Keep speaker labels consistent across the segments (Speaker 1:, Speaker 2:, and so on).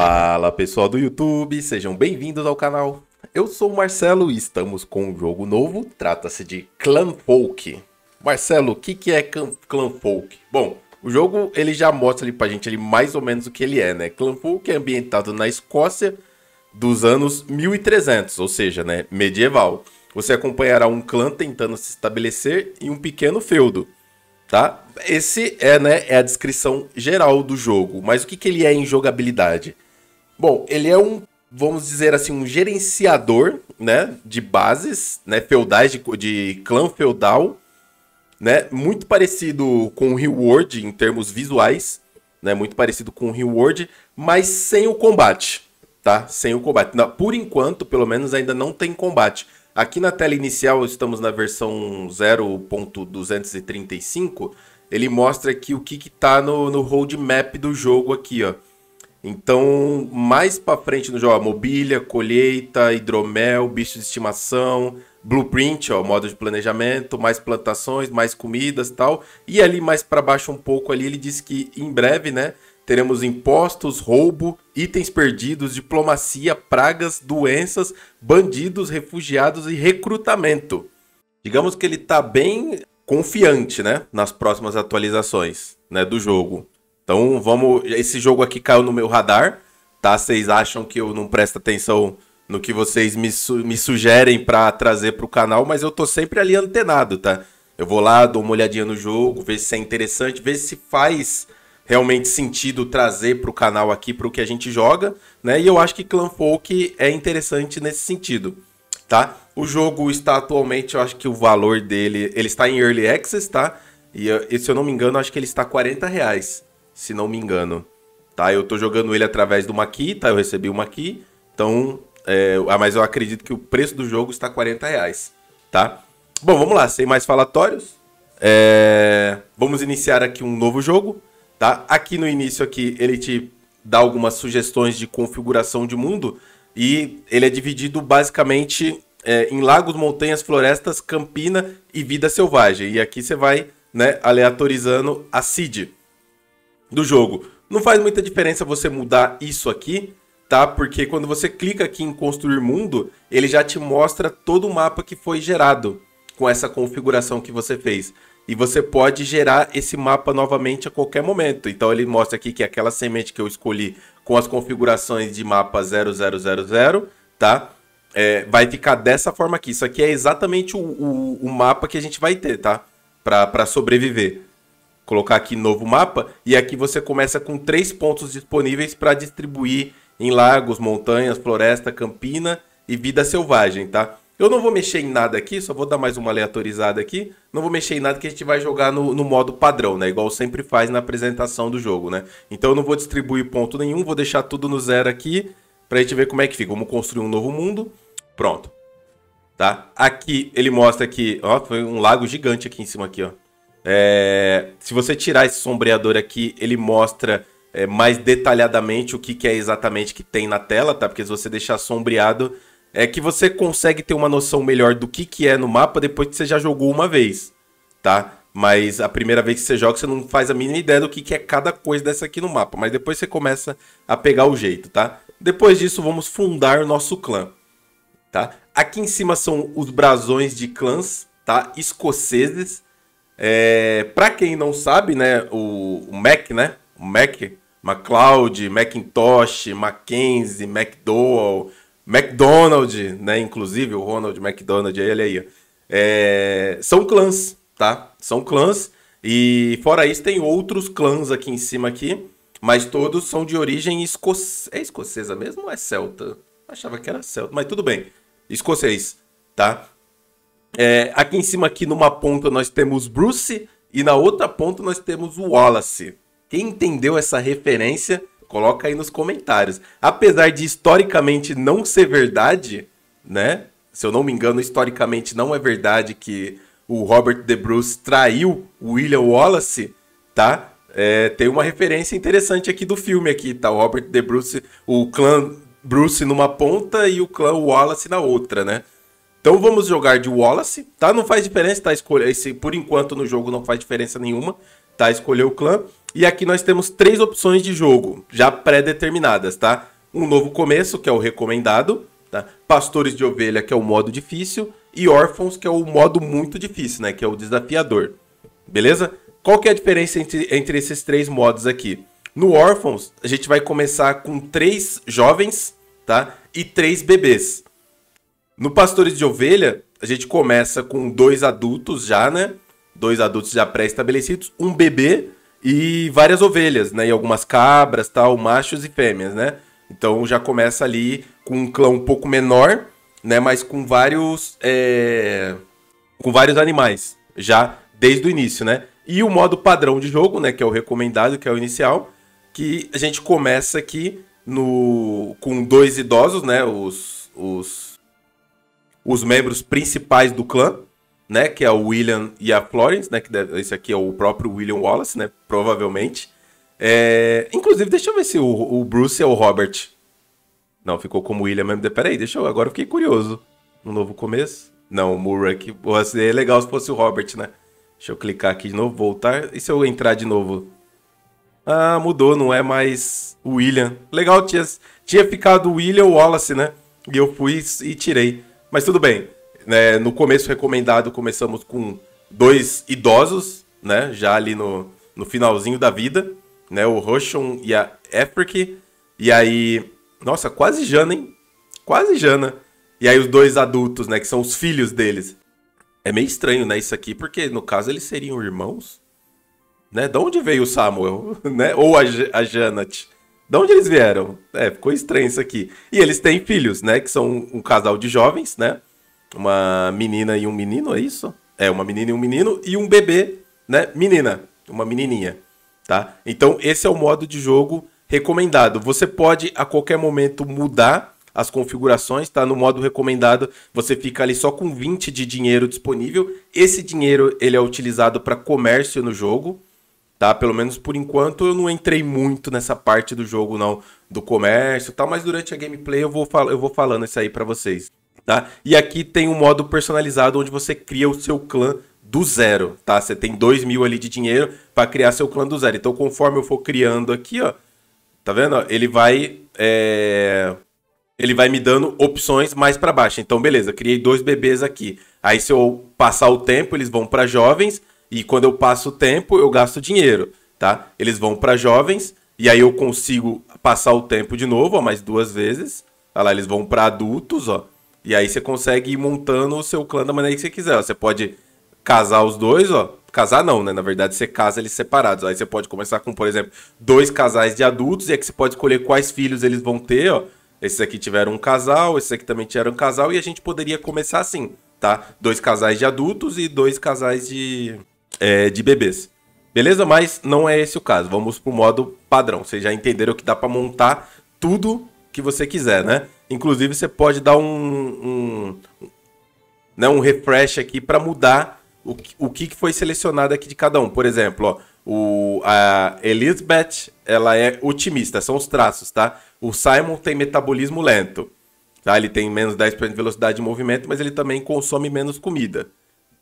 Speaker 1: Fala pessoal do YouTube, sejam bem-vindos ao canal. Eu sou o Marcelo e estamos com um jogo novo, trata-se de Clan Folk. Marcelo, o que, que é Clan Folk? Bom, o jogo ele já mostra ali pra gente ali mais ou menos o que ele é, né? Clan Folk é ambientado na Escócia dos anos 1300, ou seja, né, medieval. Você acompanhará um clã tentando se estabelecer em um pequeno feudo, tá? Esse é, né, é a descrição geral do jogo, mas o que, que ele é em jogabilidade? Bom, ele é um, vamos dizer assim, um gerenciador, né, de bases, né, feudais, de, de clã feudal, né, muito parecido com o Reward em termos visuais, né, muito parecido com o Reward, mas sem o combate, tá? Sem o combate. Não, por enquanto, pelo menos, ainda não tem combate. Aqui na tela inicial, estamos na versão 0.235, ele mostra aqui o que está no, no roadmap do jogo aqui, ó. Então, mais para frente no jogo, mobília, colheita, hidromel, bicho de estimação, blueprint, ó, modo de planejamento, mais plantações, mais comidas, tal. E ali mais para baixo um pouco ali, ele diz que em breve, né, teremos impostos, roubo, itens perdidos, diplomacia, pragas, doenças, bandidos, refugiados e recrutamento. Digamos que ele tá bem confiante, né, nas próximas atualizações, né, do jogo. Então vamos. Esse jogo aqui caiu no meu radar, tá? Vocês acham que eu não presto atenção no que vocês me, su me sugerem para trazer para o canal, mas eu tô sempre ali antenado, tá? Eu vou lá, dou uma olhadinha no jogo, ver se é interessante, ver se faz realmente sentido trazer para o canal aqui para o que a gente joga, né? E eu acho que Clan Folk é interessante nesse sentido, tá? O jogo está atualmente, eu acho que o valor dele, ele está em Early Access, tá? E eh, se eu não me engano, acho que ele está 40 reais se não me engano. Tá? Eu tô jogando ele através do Maqui, tá? Eu recebi uma Maqui. Então, é, ah, mas eu acredito que o preço do jogo está 40 reais, tá? Bom, vamos lá, sem mais falatórios. É, vamos iniciar aqui um novo jogo, tá? Aqui no início aqui ele te dá algumas sugestões de configuração de mundo e ele é dividido basicamente é, em lagos, montanhas, florestas, campina e vida selvagem. E aqui você vai né, aleatorizando a seed, do jogo. Não faz muita diferença você mudar isso aqui, tá? Porque quando você clica aqui em construir mundo, ele já te mostra todo o mapa que foi gerado com essa configuração que você fez. E você pode gerar esse mapa novamente a qualquer momento. Então ele mostra aqui que aquela semente que eu escolhi com as configurações de mapa 0000, tá? É, vai ficar dessa forma aqui. Isso aqui é exatamente o, o, o mapa que a gente vai ter, tá? Para sobreviver colocar aqui novo mapa, e aqui você começa com três pontos disponíveis para distribuir em lagos, montanhas, floresta, campina e vida selvagem, tá? Eu não vou mexer em nada aqui, só vou dar mais uma aleatorizada aqui. Não vou mexer em nada que a gente vai jogar no, no modo padrão, né? Igual sempre faz na apresentação do jogo, né? Então eu não vou distribuir ponto nenhum, vou deixar tudo no zero aqui pra gente ver como é que fica. Vamos construir um novo mundo. Pronto. Tá? Aqui ele mostra que, ó, foi um lago gigante aqui em cima aqui, ó. É, se você tirar esse sombreador aqui, ele mostra é, mais detalhadamente o que, que, é exatamente que tem na tela, tá? Porque se você deixar sombreado, é que você consegue ter uma noção melhor do que, que é no mapa depois que você já jogou uma vez, tá? Mas a primeira vez que você joga, você não faz a mínima ideia do que, que é cada coisa dessa aqui no mapa. Mas depois você começa a pegar o jeito, tá? Depois disso, vamos fundar o nosso clã, tá? Aqui em cima são os brasões de clãs, tá? Escoceses é, para quem não sabe, né, o, o, Mac, né? O Mac, MacLeod, Macintosh, Mackenzie, McDowell, McDonald, né? Inclusive o Ronald McDonald, ele aí. É, são clãs, tá? São clãs. E fora isso, tem outros clãs aqui em cima aqui. Mas todos são de origem escocesa. É escocesa mesmo ou é celta? achava que era celta, mas tudo bem. Escocês, tá? É, aqui em cima, aqui numa ponta, nós temos Bruce e na outra ponta nós temos o Wallace. Quem entendeu essa referência, coloca aí nos comentários. Apesar de historicamente não ser verdade, né? Se eu não me engano, historicamente não é verdade que o Robert De Bruce traiu o William Wallace, tá? É, tem uma referência interessante aqui do filme aqui, tá? O Robert De Bruce, o clã Bruce numa ponta e o clã Wallace na outra, né? Então vamos jogar de Wallace, tá? Não faz diferença, tá? Escolher esse, por enquanto no jogo não faz diferença nenhuma, tá? Escolher o clã. E aqui nós temos três opções de jogo, já pré-determinadas, tá? Um novo começo, que é o recomendado, tá? Pastores de ovelha, que é o modo difícil, e órfãos, que é o modo muito difícil, né? Que é o desafiador. Beleza? Qual que é a diferença entre, entre esses três modos aqui? No órfãos, a gente vai começar com três jovens, tá? E três bebês. No Pastores de Ovelha, a gente começa com dois adultos já, né? Dois adultos já pré-estabelecidos, um bebê e várias ovelhas, né? E algumas cabras, tal, machos e fêmeas, né? Então já começa ali com um clã um pouco menor, né? Mas com vários. É... Com vários animais. Já desde o início, né? E o modo padrão de jogo, né? Que é o recomendado, que é o inicial. Que a gente começa aqui no com dois idosos, né? Os, os os membros principais do clã, né? Que é o William e a Florence, né? Que deve, esse aqui é o próprio William Wallace, né? Provavelmente. É, inclusive, deixa eu ver se o, o Bruce é o Robert. Não, ficou como William mesmo. Peraí, deixa eu. Agora eu fiquei curioso. Um novo começo? Não, o Moore aqui. Seria legal se fosse o Robert, né? Deixa eu clicar aqui de novo, voltar. E se eu entrar de novo? Ah, mudou, não é mais o William. Legal, tinha, tinha ficado William Wallace, né? E eu fui e tirei. Mas tudo bem. Né? No começo recomendado, começamos com dois idosos, né? Já ali no, no finalzinho da vida, né? O Rushon e a Afric. E aí... Nossa, quase Jana, hein? Quase Jana. E aí os dois adultos, né? Que são os filhos deles. É meio estranho, né? Isso aqui, porque no caso eles seriam irmãos. Né? De onde veio o Samuel, né? Ou a, a Janat. De onde eles vieram? É, ficou estranho isso aqui. E eles têm filhos, né? Que são um, casal de jovens, né? Uma menina e um menino, é isso? É, uma menina e um menino e um bebê, né? Menina, uma menininha, tá? Então, esse é o modo de jogo recomendado. Você pode a qualquer momento mudar as configurações, tá? No modo recomendado, você fica ali só com 20 de dinheiro disponível. Esse dinheiro ele é utilizado para comércio no jogo, tá? Pelo menos por enquanto eu não entrei muito nessa parte do jogo não, do comércio, tal, mas durante a gameplay eu vou eu vou falando isso aí para vocês, tá? E aqui tem um modo personalizado onde você cria o seu clã do zero, tá? Você tem dois mil ali de dinheiro para criar seu clã do zero. Então conforme eu for criando aqui, ó, tá vendo? Ele vai é... ele vai me dando opções mais para baixo. Então beleza, criei dois bebês aqui. Aí se eu passar o tempo, eles vão para jovens e quando eu passo o tempo, eu gasto dinheiro, tá? Eles vão para jovens e aí eu consigo passar o tempo de novo, ó, mais duas vezes. Olha lá, eles vão para adultos, ó. E aí você consegue ir montando o seu clã da maneira que você quiser. Ó. Você pode casar os dois, ó. Casar não, né? Na verdade, você casa eles separados. Aí você pode começar com, por exemplo, dois casais de adultos, e aqui é você pode escolher quais filhos eles vão ter, ó. Esses aqui tiveram um casal, esses aqui também tiveram um casal, e a gente poderia começar assim, tá? Dois casais de adultos e dois casais de é, de bebês. Beleza? Mas não é esse o caso. Vamos pro modo padrão. Vocês já entenderam que dá para montar tudo que você quiser, né? Inclusive, você pode dar um, um, né, um refresh aqui para mudar o, o que foi selecionado aqui de cada um. Por exemplo, ó, o, a Elizabeth ela é otimista, são os traços, tá? O Simon tem metabolismo lento. Tá? Ele tem menos 10% de velocidade de movimento, mas ele também consome menos comida.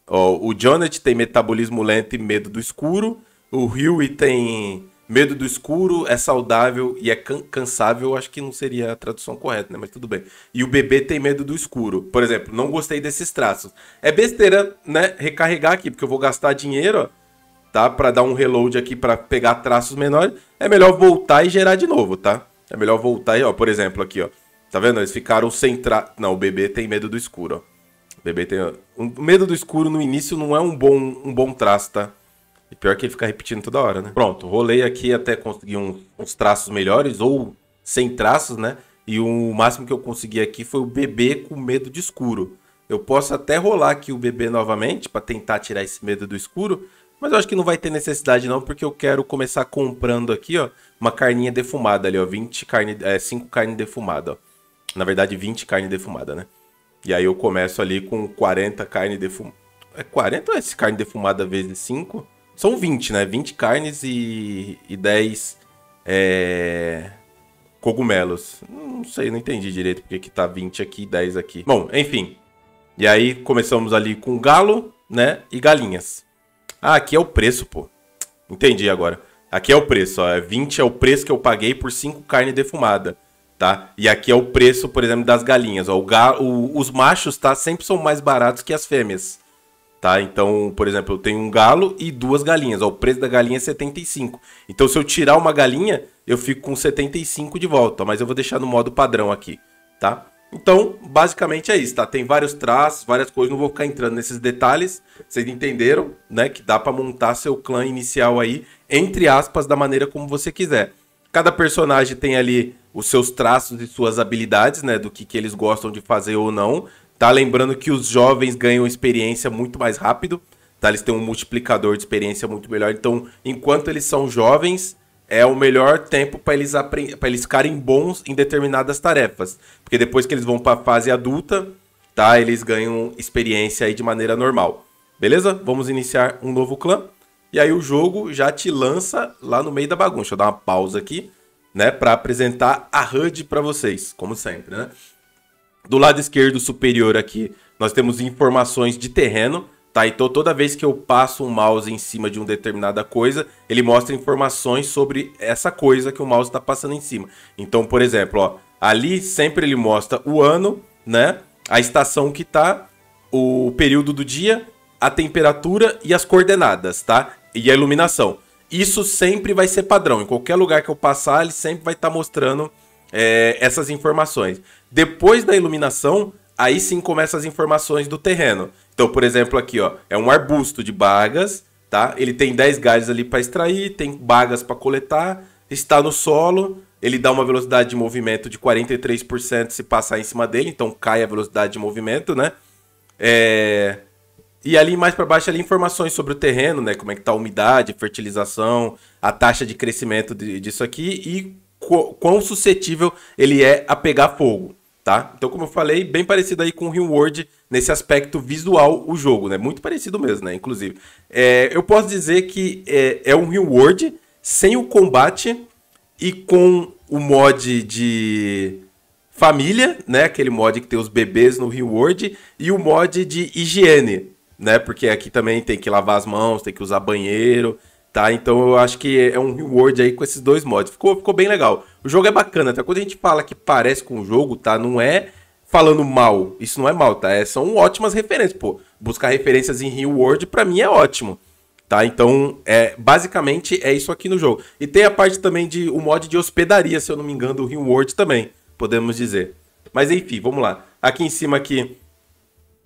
Speaker 1: Ó, o Jonathan tem metabolismo lento e medo do escuro. O Huey tem medo do escuro, é saudável e é can cansável. Acho que não seria a tradução correta, né? Mas tudo bem. E o bebê tem medo do escuro. Por exemplo, não gostei desses traços. É besteira, né? Recarregar aqui, porque eu vou gastar dinheiro, ó tá? Para dar um reload aqui para pegar traços menores, é melhor voltar e gerar de novo, tá? É melhor voltar e, ó, por exemplo, aqui, ó. Tá vendo? Eles ficaram sem tra... Não, o bebê tem medo do escuro, ó bebê tem. Um, medo do escuro no início não é um bom, um bom traço, tá? E pior que ele ficar repetindo toda hora, né? Pronto, rolei aqui até conseguir um, uns traços melhores, ou sem traços, né? E o máximo que eu consegui aqui foi o bebê com medo de escuro. Eu posso até rolar aqui o bebê novamente para tentar tirar esse medo do escuro, mas eu acho que não vai ter necessidade não, porque eu quero começar comprando aqui, ó, uma carninha defumada ali, ó, 20 carne, é, 5 carne defumada, ó. Na verdade, 20 carne defumada, né? E aí eu começo ali com 40 carne defumada. É 40 ou é carne defumada vezes 5? São 20, né? 20 carnes e, e 10 é... cogumelos. Não sei, não entendi direito porque que tá 20 aqui e 10 aqui. Bom, enfim. E aí começamos ali com galo, né? E galinhas. Ah, aqui é o preço, pô. Entendi agora. Aqui é o preço, ó. 20 é, é o preço que eu paguei por 5 carne defumada tá? E aqui é o preço, por exemplo, das galinhas. Ó, o ga o, os machos, tá? Sempre são mais baratos que as fêmeas, tá? Então, por exemplo, eu tenho um galo e duas galinhas. Ó, o preço da galinha é 75. Então, se eu tirar uma galinha, eu fico com 75 de volta. Mas eu vou deixar no modo padrão aqui, tá? Então, basicamente é isso, tá? Tem vários traços, várias coisas, não vou ficar entrando nesses detalhes. Vocês entenderam, né? Que dá para montar seu clã inicial aí, entre aspas, da maneira como você quiser. Cada personagem tem ali os seus traços e suas habilidades, né? Do que, que eles gostam de fazer ou não. Tá lembrando que os jovens ganham experiência muito mais rápido, tá? Eles têm um multiplicador de experiência muito melhor. Então, enquanto eles são jovens, é o melhor tempo para eles para eles ficarem bons em determinadas tarefas, porque depois que eles vão para a fase adulta, tá? Eles ganham experiência aí de maneira normal. Beleza? Vamos iniciar um novo clã. E aí o jogo já te lança lá no meio da bagunça. Vou eu dar uma pausa aqui, né, para apresentar a HUD para vocês, como sempre, né? Do lado esquerdo superior aqui, nós temos informações de terreno, tá? Então toda vez que eu passo o um mouse em cima de uma determinada coisa, ele mostra informações sobre essa coisa que o mouse está passando em cima. Então, por exemplo, ó, ali sempre ele mostra o ano, né? A estação que tá, o período do dia a temperatura e as coordenadas, tá? E a iluminação. Isso sempre vai ser padrão. Em qualquer lugar que eu passar, ele sempre vai estar tá mostrando é, essas informações. Depois da iluminação, aí sim começam as informações do terreno. Então, por exemplo, aqui ó, é um arbusto de bagas, tá? Ele tem 10 galhos ali para extrair, tem bagas para coletar, está no solo, ele dá uma velocidade de movimento de 43% se passar em cima dele, então cai a velocidade de movimento, né? É... E ali mais para baixo ali informações sobre o terreno, né? Como é que tá a umidade, fertilização, a taxa de crescimento de, disso aqui e quão suscetível ele é a pegar fogo, tá? Então, como eu falei, bem parecido aí com o Reward nesse aspecto visual o jogo, né? Muito parecido mesmo, né? Inclusive, é, eu posso dizer que é, é um Reward sem o combate e com o mod de família, né? Aquele mod que tem os bebês no Reward e o mod de higiene né? Porque aqui também tem que lavar as mãos, tem que usar banheiro, tá? Então eu acho que é um reward aí com esses dois mods. Ficou, ficou bem legal. O jogo é bacana, tá? Quando a gente fala que parece com o jogo, tá? Não é falando mal, isso não é mal, tá? É, são ótimas referências, pô. Buscar referências em reward para mim é ótimo. Tá? Então, é, basicamente é isso aqui no jogo. E tem a parte também de o mod de hospedaria, se eu não me engano, do Reward também, podemos dizer. Mas enfim, vamos lá. Aqui em cima aqui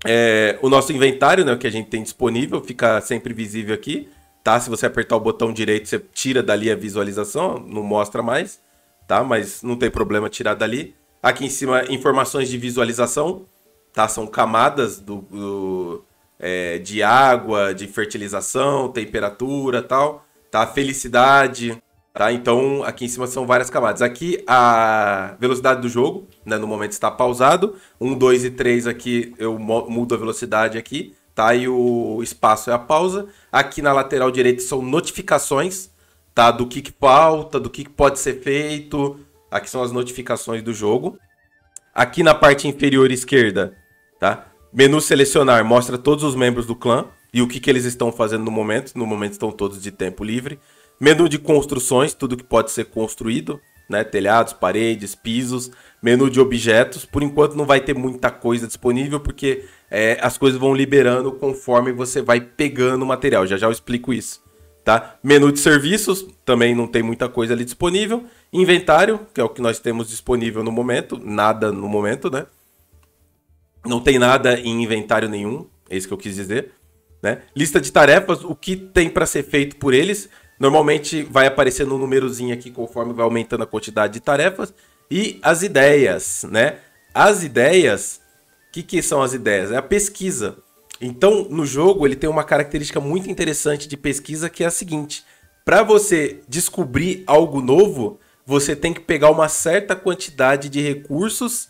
Speaker 1: é, o nosso inventário, né, o que a gente tem disponível, fica sempre visível aqui, tá? Se você apertar o botão direito, você tira dali a visualização, não mostra mais, tá? Mas não tem problema tirar dali. Aqui em cima, informações de visualização, tá? São camadas do, do é, de água, de fertilização, temperatura, tal, tá? Felicidade, Tá? Então, aqui em cima são várias camadas. Aqui a velocidade do jogo, né, no momento está pausado. um dois e três aqui eu mudo a velocidade aqui, tá? E o espaço é a pausa. Aqui na lateral direita são notificações, tá? Do que, que falta, do que, que pode ser feito. Aqui são as notificações do jogo. Aqui na parte inferior esquerda, tá? Menu selecionar mostra todos os membros do clã e o que, que eles estão fazendo no momento. No momento estão todos de tempo livre. Menu de construções, tudo que pode ser construído, né? Telhados, paredes, pisos. Menu de objetos, por enquanto não vai ter muita coisa disponível, porque é, as coisas vão liberando conforme você vai pegando o material. Já já eu explico isso. Tá? Menu de serviços, também não tem muita coisa ali disponível. Inventário, que é o que nós temos disponível no momento, nada no momento, né? Não tem nada em inventário nenhum, é isso que eu quis dizer, né? Lista de tarefas, o que tem para ser feito por eles, Normalmente vai aparecendo um númerozinho aqui conforme vai aumentando a quantidade de tarefas. E as ideias, né? As ideias, o que, que são as ideias? É a pesquisa. Então, no jogo, ele tem uma característica muito interessante de pesquisa que é a seguinte: para você descobrir algo novo, você tem que pegar uma certa quantidade de recursos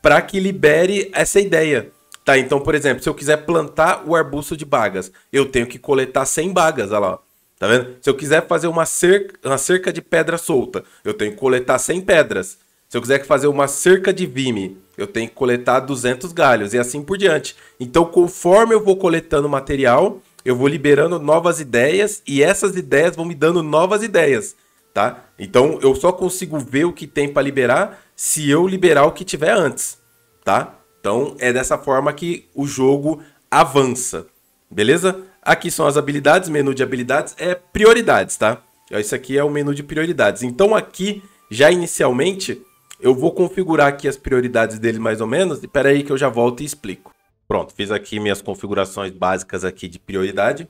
Speaker 1: para que libere essa ideia. Tá, então, por exemplo, se eu quiser plantar o arbusto de bagas, eu tenho que coletar 100 bagas, olha lá. Tá vendo? Se eu quiser fazer uma cerca, uma cerca de pedra solta, eu tenho que coletar 100 pedras. Se eu quiser fazer uma cerca de vime, eu tenho que coletar 200 galhos e assim por diante. Então, conforme eu vou coletando material, eu vou liberando novas ideias e essas ideias vão me dando novas ideias, tá? Então, eu só consigo ver o que tem para liberar se eu liberar o que tiver antes, tá? Então, é dessa forma que o jogo avança, beleza? Aqui são as habilidades, menu de habilidades é prioridades, tá? Isso aqui é o menu de prioridades. Então aqui, já inicialmente, eu vou configurar aqui as prioridades dele mais ou menos. Espera aí que eu já volto e explico. Pronto, fiz aqui minhas configurações básicas aqui de prioridade.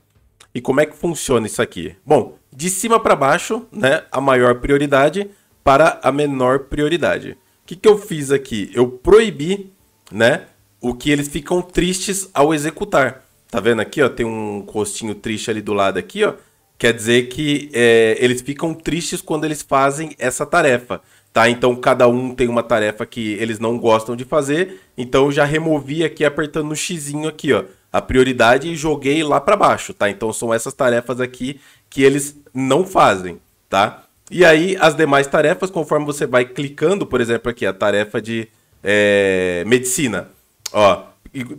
Speaker 1: E como é que funciona isso aqui? Bom, de cima para baixo, né, a maior prioridade para a menor prioridade. O que, que eu fiz aqui? Eu proibi, né, o que eles ficam tristes ao executar. Tá vendo aqui, ó? Tem um rostinho triste ali do lado aqui, ó. Quer dizer que é, eles ficam tristes quando eles fazem essa tarefa, tá? Então cada um tem uma tarefa que eles não gostam de fazer. Então eu já removi aqui apertando no xizinho aqui, ó, a prioridade e joguei lá para baixo, tá? Então são essas tarefas aqui que eles não fazem, tá? E aí as demais tarefas, conforme você vai clicando, por exemplo aqui a tarefa de é, medicina, ó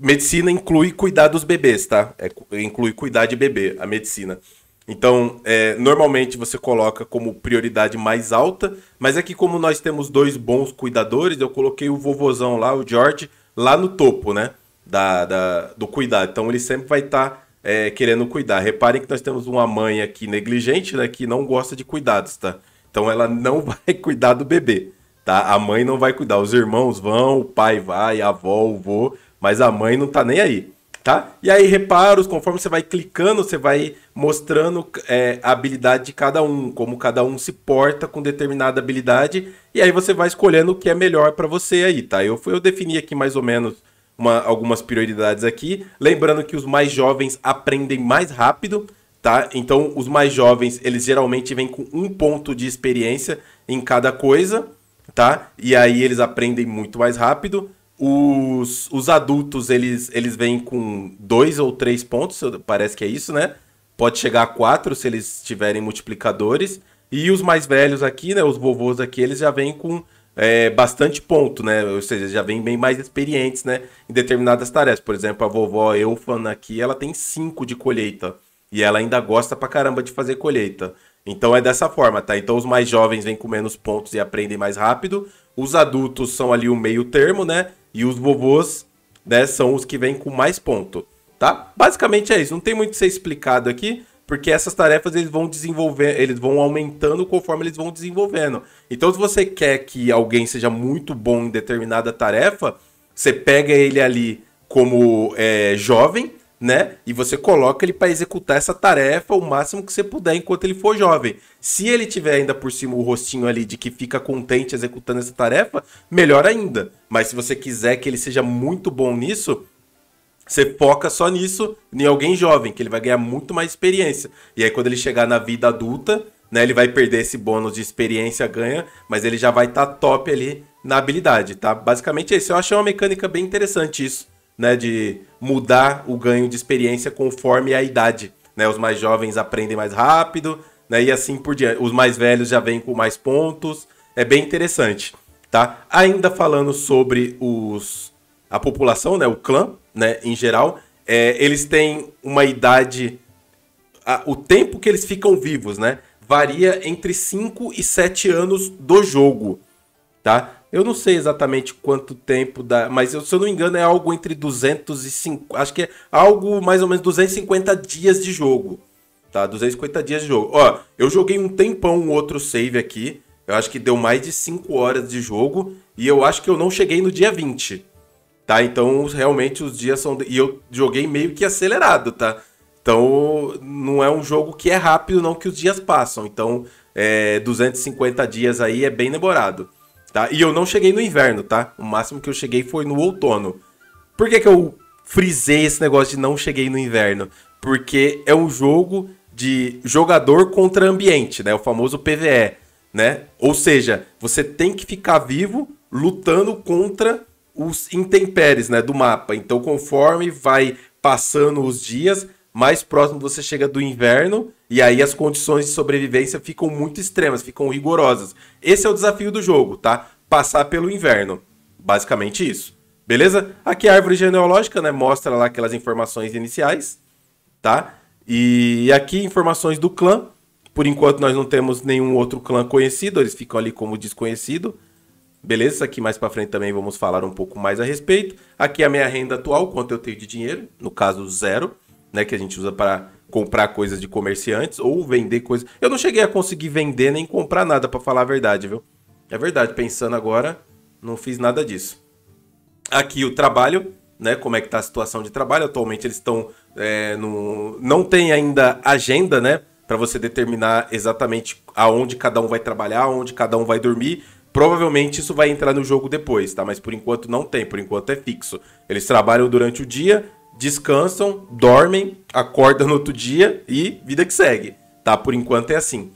Speaker 1: medicina inclui cuidar dos bebês, tá? É, inclui cuidar de bebê, a medicina. Então, é, normalmente você coloca como prioridade mais alta, mas aqui é como nós temos dois bons cuidadores, eu coloquei o vovozão lá, o George, lá no topo, né? Da, da do cuidado. Então ele sempre vai estar tá, é, querendo cuidar. Reparem que nós temos uma mãe aqui negligente, né? Que não gosta de cuidados, tá? Então ela não vai cuidar do bebê, tá? A mãe não vai cuidar. Os irmãos vão, o pai vai, a avó, o vô, mas a mãe não tá nem aí, tá? E aí, reparos, conforme você vai clicando, você vai mostrando é, a habilidade de cada um, como cada um se porta com determinada habilidade, e aí você vai escolhendo o que é melhor para você aí, tá? Eu, eu defini aqui mais ou menos uma, algumas prioridades aqui, lembrando que os mais jovens aprendem mais rápido, tá? Então, os mais jovens, eles geralmente vêm com um ponto de experiência em cada coisa, tá? E aí eles aprendem muito mais rápido. Os, os adultos, eles, eles vêm com dois ou três pontos, parece que é isso, né? Pode chegar a quatro se eles tiverem multiplicadores. E os mais velhos aqui, né? Os vovôs aqui, eles já vêm com é, bastante ponto, né? Ou seja, já vêm bem mais experientes, né? Em determinadas tarefas. Por exemplo, a vovó Eufana aqui, ela tem cinco de colheita. E ela ainda gosta pra caramba de fazer colheita. Então é dessa forma, tá? Então os mais jovens vêm com menos pontos e aprendem mais rápido. Os adultos são ali o meio termo, né? E os vovôs, né, são os que vêm com mais ponto, tá? Basicamente é isso, não tem muito a ser explicado aqui, porque essas tarefas eles vão desenvolver, eles vão aumentando conforme eles vão desenvolvendo. Então se você quer que alguém seja muito bom em determinada tarefa, você pega ele ali como é, jovem, né? E você coloca ele para executar essa tarefa o máximo que você puder enquanto ele for jovem. Se ele tiver ainda por cima o rostinho ali de que fica contente executando essa tarefa, melhor ainda. Mas se você quiser que ele seja muito bom nisso, você foca só nisso, em alguém jovem, que ele vai ganhar muito mais experiência. E aí quando ele chegar na vida adulta, né, ele vai perder esse bônus de experiência ganha, mas ele já vai estar tá top ali na habilidade, tá? Basicamente é isso. Eu achei uma mecânica bem interessante isso né, de mudar o ganho de experiência conforme a idade. Né? Os mais jovens aprendem mais rápido, né? E assim por diante. Os mais velhos já vêm com mais pontos. É bem interessante, tá? Ainda falando sobre os a população, né, o clã, né, em geral, é, eles têm uma idade a, o tempo que eles ficam vivos, né, varia entre 5 e 7 anos do jogo, tá? Eu não sei exatamente quanto tempo dá, mas eu, se eu não me engano é algo entre 250, acho que é algo mais ou menos 250 dias de jogo, tá? 250 dias de jogo. Ó, eu joguei um tempão um outro save aqui, eu acho que deu mais de 5 horas de jogo e eu acho que eu não cheguei no dia 20. Tá? Então, realmente os dias são e eu joguei meio que acelerado, tá? Então, não é um jogo que é rápido não que os dias passam. Então, é, 250 dias aí é bem demorado tá? E eu não cheguei no inverno, tá? O máximo que eu cheguei foi no outono. Por que, que eu frisei esse negócio de não cheguei no inverno? Porque é um jogo de jogador contra ambiente, né? O famoso PVE, né? Ou seja, você tem que ficar vivo lutando contra os intempéries, né, do mapa. Então, conforme vai passando os dias, mais próximo você chega do inverno e aí as condições de sobrevivência ficam muito extremas, ficam rigorosas. Esse é o desafio do jogo, tá? Passar pelo inverno. Basicamente isso. Beleza? Aqui a árvore genealógica, né, mostra lá aquelas informações iniciais, tá? E aqui informações do clã. Por enquanto nós não temos nenhum outro clã conhecido, eles ficam ali como desconhecido. Beleza? Aqui mais para frente também vamos falar um pouco mais a respeito. Aqui é a minha renda atual, quanto eu tenho de dinheiro, no caso zero né, que a gente usa para comprar coisas de comerciantes ou vender coisas. Eu não cheguei a conseguir vender nem comprar nada, para falar a verdade, viu? É verdade, pensando agora, não fiz nada disso. Aqui o trabalho, né? Como é que tá a situação de trabalho? Atualmente eles estão é, no... não tem ainda agenda, né? Para você determinar exatamente aonde cada um vai trabalhar, aonde cada um vai dormir. Provavelmente isso vai entrar no jogo depois, tá? Mas por enquanto não tem, por enquanto é fixo. Eles trabalham durante o dia, descansam, dormem, acordam no outro dia e vida que segue, tá? Por enquanto é assim.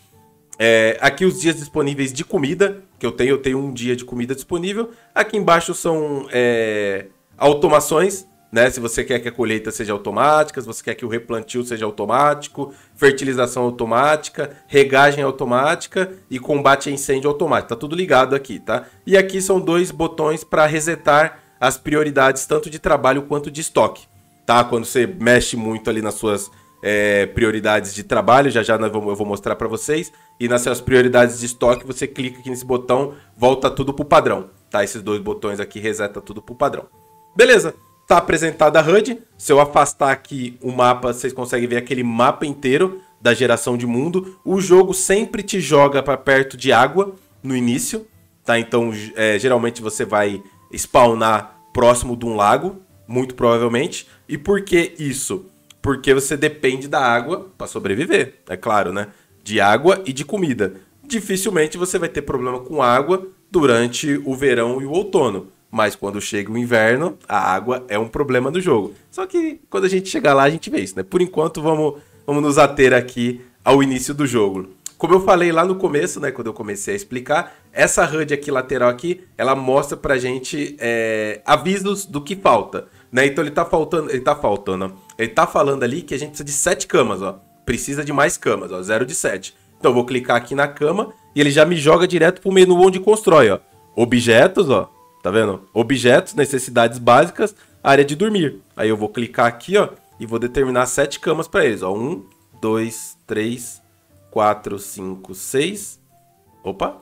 Speaker 1: É, aqui os dias disponíveis de comida que eu tenho, eu tenho um dia de comida disponível. Aqui embaixo são é, automações, né? Se você quer que a colheita seja automática, se você quer que o replantio seja automático, fertilização automática, regagem automática e combate a incêndio automático. Tá tudo ligado aqui, tá? E aqui são dois botões para resetar as prioridades tanto de trabalho quanto de estoque tá? Quando você mexe muito ali nas suas é, prioridades de trabalho, já já eu vou mostrar para vocês. E nas suas prioridades de estoque, você clica aqui nesse botão, volta tudo pro padrão, tá? Esses dois botões aqui reseta tudo pro padrão. Beleza, tá apresentada a HUD. Se eu afastar aqui o mapa, vocês conseguem ver aquele mapa inteiro da geração de mundo. O jogo sempre te joga para perto de água no início, tá? Então, é, geralmente você vai spawnar próximo de um lago, muito provavelmente. E por que isso? Porque você depende da água para sobreviver, é claro, né? De água e de comida. Dificilmente você vai ter problema com água durante o verão e o outono. Mas quando chega o inverno, a água é um problema do jogo. Só que quando a gente chegar lá, a gente vê isso, né? Por enquanto, vamos, vamos nos ater aqui ao início do jogo. Como eu falei lá no começo, né, quando eu comecei a explicar, essa HUD aqui lateral aqui, ela mostra pra gente é, avisos do que falta, né? Então ele tá faltando, ele tá faltando, ele tá falando ali que a gente precisa de sete camas, ó. Precisa de mais camas, ó, 0 de 7. Então eu vou clicar aqui na cama e ele já me joga direto pro menu onde constrói, ó. Objetos, ó, tá vendo? Objetos, necessidades básicas, área de dormir. Aí eu vou clicar aqui, ó, e vou determinar sete camas para eles, ó. 1, 2, 3, 4, 5, 6. Opa!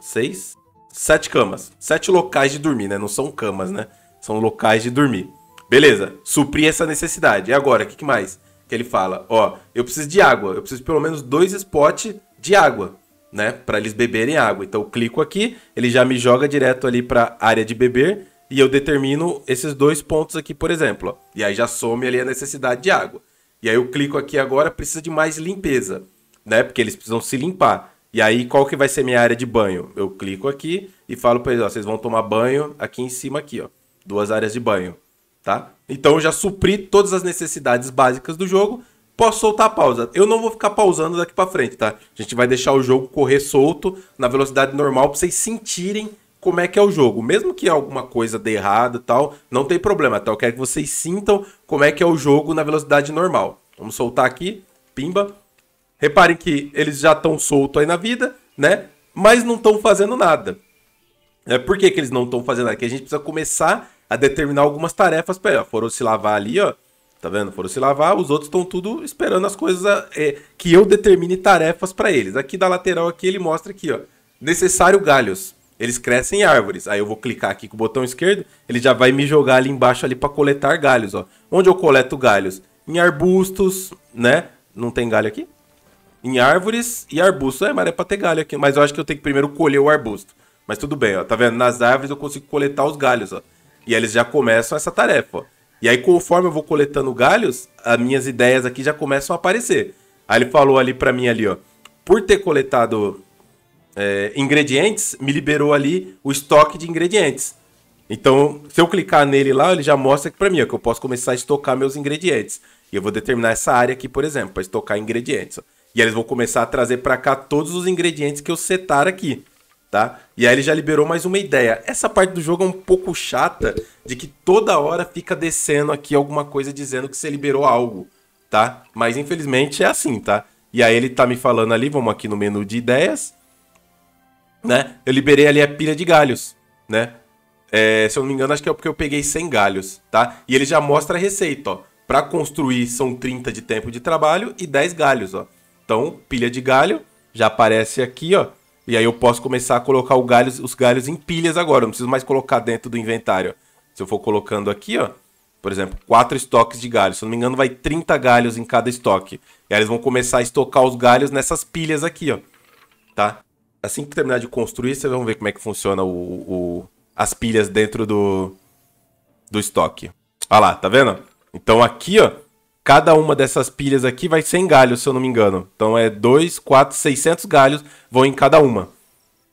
Speaker 1: 6. 7 camas. 7 locais de dormir, né? Não são camas, né? São locais de dormir. Beleza, suprir essa necessidade. E agora, o que, que, mais? Que ele fala: ó, eu preciso de água, eu preciso de pelo menos dois spots de água, né? Para eles beberem água. Então eu clico aqui, ele já me joga direto ali para área de beber e eu determino esses dois pontos aqui, por exemplo. Ó, e aí já some ali a necessidade de água. E aí eu clico aqui agora, precisa de mais limpeza né? Porque eles precisam se limpar. E aí, qual que vai ser minha área de banho? Eu clico aqui e falo para eles, ó, vocês vão tomar banho aqui em cima aqui, ó. Duas áreas de banho, tá? Então eu já supri todas as necessidades básicas do jogo, posso soltar a pausa. Eu não vou ficar pausando daqui para frente, tá? A gente vai deixar o jogo correr solto na velocidade normal para vocês sentirem como é que é o jogo. Mesmo que alguma coisa dê errado e tal, não tem problema, tá? Eu quero que vocês sintam como é que é o jogo na velocidade normal. Vamos soltar aqui, pimba. Reparem que eles já estão soltos aí na vida, né? Mas não estão fazendo nada. É, por que, que eles não estão fazendo nada? Que a gente precisa começar a determinar algumas tarefas para Foram se lavar ali, ó. Tá vendo? Foram se lavar, os outros estão tudo esperando as coisas é, que eu determine tarefas para eles. Aqui da lateral aqui ele mostra aqui, ó. Necessário galhos. Eles crescem em árvores. Aí eu vou clicar aqui com o botão esquerdo, ele já vai me jogar ali embaixo ali para coletar galhos, ó. Onde eu coleto galhos? Em arbustos, né? Não tem galho aqui? em árvores e arbustos. É, mas é pra ter galho aqui. Mas eu acho que eu tenho que primeiro colher o arbusto. Mas tudo bem, ó. Tá vendo? Nas árvores eu consigo coletar os galhos, ó. E eles já começam essa tarefa, ó. E aí, conforme eu vou coletando galhos, as minhas ideias aqui já começam a aparecer. Aí ele falou ali para mim ali, ó. Por ter coletado é, ingredientes, me liberou ali o estoque de ingredientes. Então, se eu clicar nele lá, ele já mostra aqui para mim ó, que eu posso começar a estocar meus ingredientes. E eu vou determinar essa área aqui, por exemplo, para estocar ingredientes. Ó. E aí eles vão começar a trazer para cá todos os ingredientes que eu setar aqui, tá? E aí ele já liberou mais uma ideia. Essa parte do jogo é um pouco chata, de que toda hora fica descendo aqui alguma coisa dizendo que você liberou algo, tá? Mas infelizmente é assim, tá? E aí ele tá me falando ali, vamos aqui no menu de ideias, né? Eu liberei ali a pilha de galhos, né? É, se eu não me engano, acho que é porque eu peguei 100 galhos, tá? E ele já mostra a receita, ó. Pra construir são 30 de tempo de trabalho e 10 galhos, ó. Então, pilha de galho já aparece aqui, ó. E aí eu posso começar a colocar os galhos em pilhas agora. Eu não preciso mais colocar dentro do inventário. Se eu for colocando aqui, ó. Por exemplo, quatro estoques de galhos. Se eu não me engano, vai 30 galhos em cada estoque. E aí eles vão começar a estocar os galhos nessas pilhas aqui, ó. Tá? Assim que terminar de construir, vocês vão ver como é que funciona o, o as pilhas dentro do, do estoque. Olha lá, tá vendo? Então aqui, ó, Cada uma dessas pilhas aqui vai 100 galhos, se eu não me engano. Então é 2, 4, 600 galhos vão em cada uma.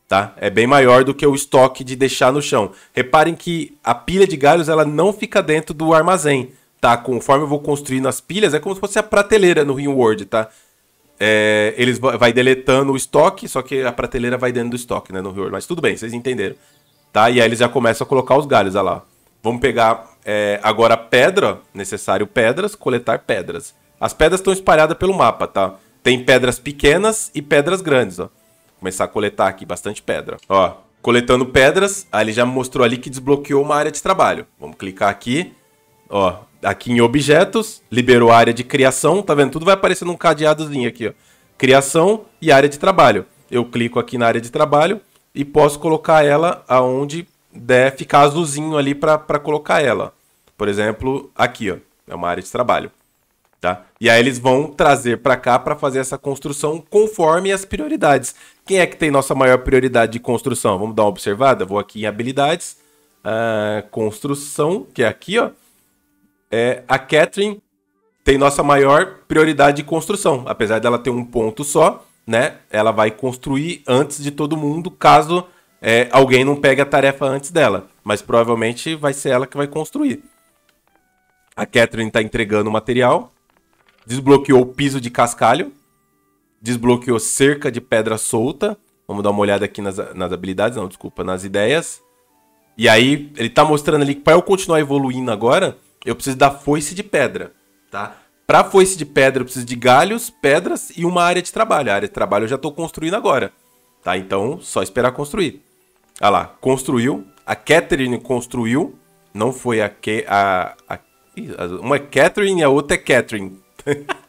Speaker 1: Tá? É bem maior do que o estoque de deixar no chão. Reparem que a pilha de galhos ela não fica dentro do armazém. Tá? Conforme eu vou construindo as pilhas, é como se fosse a prateleira no Ring World, tá? É, eles vai deletando o estoque, só que a prateleira vai dentro do estoque, né, no Rio. Mas tudo bem, vocês entenderam. Tá? E aí eles já começam a colocar os galhos, olha lá. Vamos pegar é, agora, pedra, necessário pedras, coletar pedras. As pedras estão espalhadas pelo mapa, tá? Tem pedras pequenas e pedras grandes, ó. Vou começar a coletar aqui bastante pedra. Ó, coletando pedras, aí ele já mostrou ali que desbloqueou uma área de trabalho. Vamos clicar aqui, ó, aqui em objetos, liberou a área de criação, tá vendo? Tudo vai aparecendo um cadeadozinho aqui, ó. Criação e área de trabalho. Eu clico aqui na área de trabalho e posso colocar ela aonde der, ficar azulzinho ali para colocar ela. Por exemplo, aqui, ó, é uma área de trabalho. Tá? E aí eles vão trazer para cá para fazer essa construção conforme as prioridades. Quem é que tem nossa maior prioridade de construção? Vamos dar uma observada? Vou aqui em habilidades, uh, construção, que é aqui, ó. É, a Catherine tem nossa maior prioridade de construção. Apesar dela ter um ponto só, né? Ela vai construir antes de todo mundo, caso é, alguém não pega a tarefa antes dela. Mas provavelmente vai ser ela que vai construir. A Catherine está entregando o material. Desbloqueou o piso de cascalho. Desbloqueou cerca de pedra solta. Vamos dar uma olhada aqui nas, nas habilidades, não, desculpa, nas ideias. E aí, ele está mostrando ali que para eu continuar evoluindo agora, eu preciso da foice de pedra, tá? Pra foice de pedra, eu preciso de galhos, pedras e uma área de trabalho. A área de trabalho eu já estou construindo agora, tá? Então, só esperar construir. Ah lá, construiu. A Catherine construiu. Não foi a que. A, a, uma é Catherine e a outra é Catherine.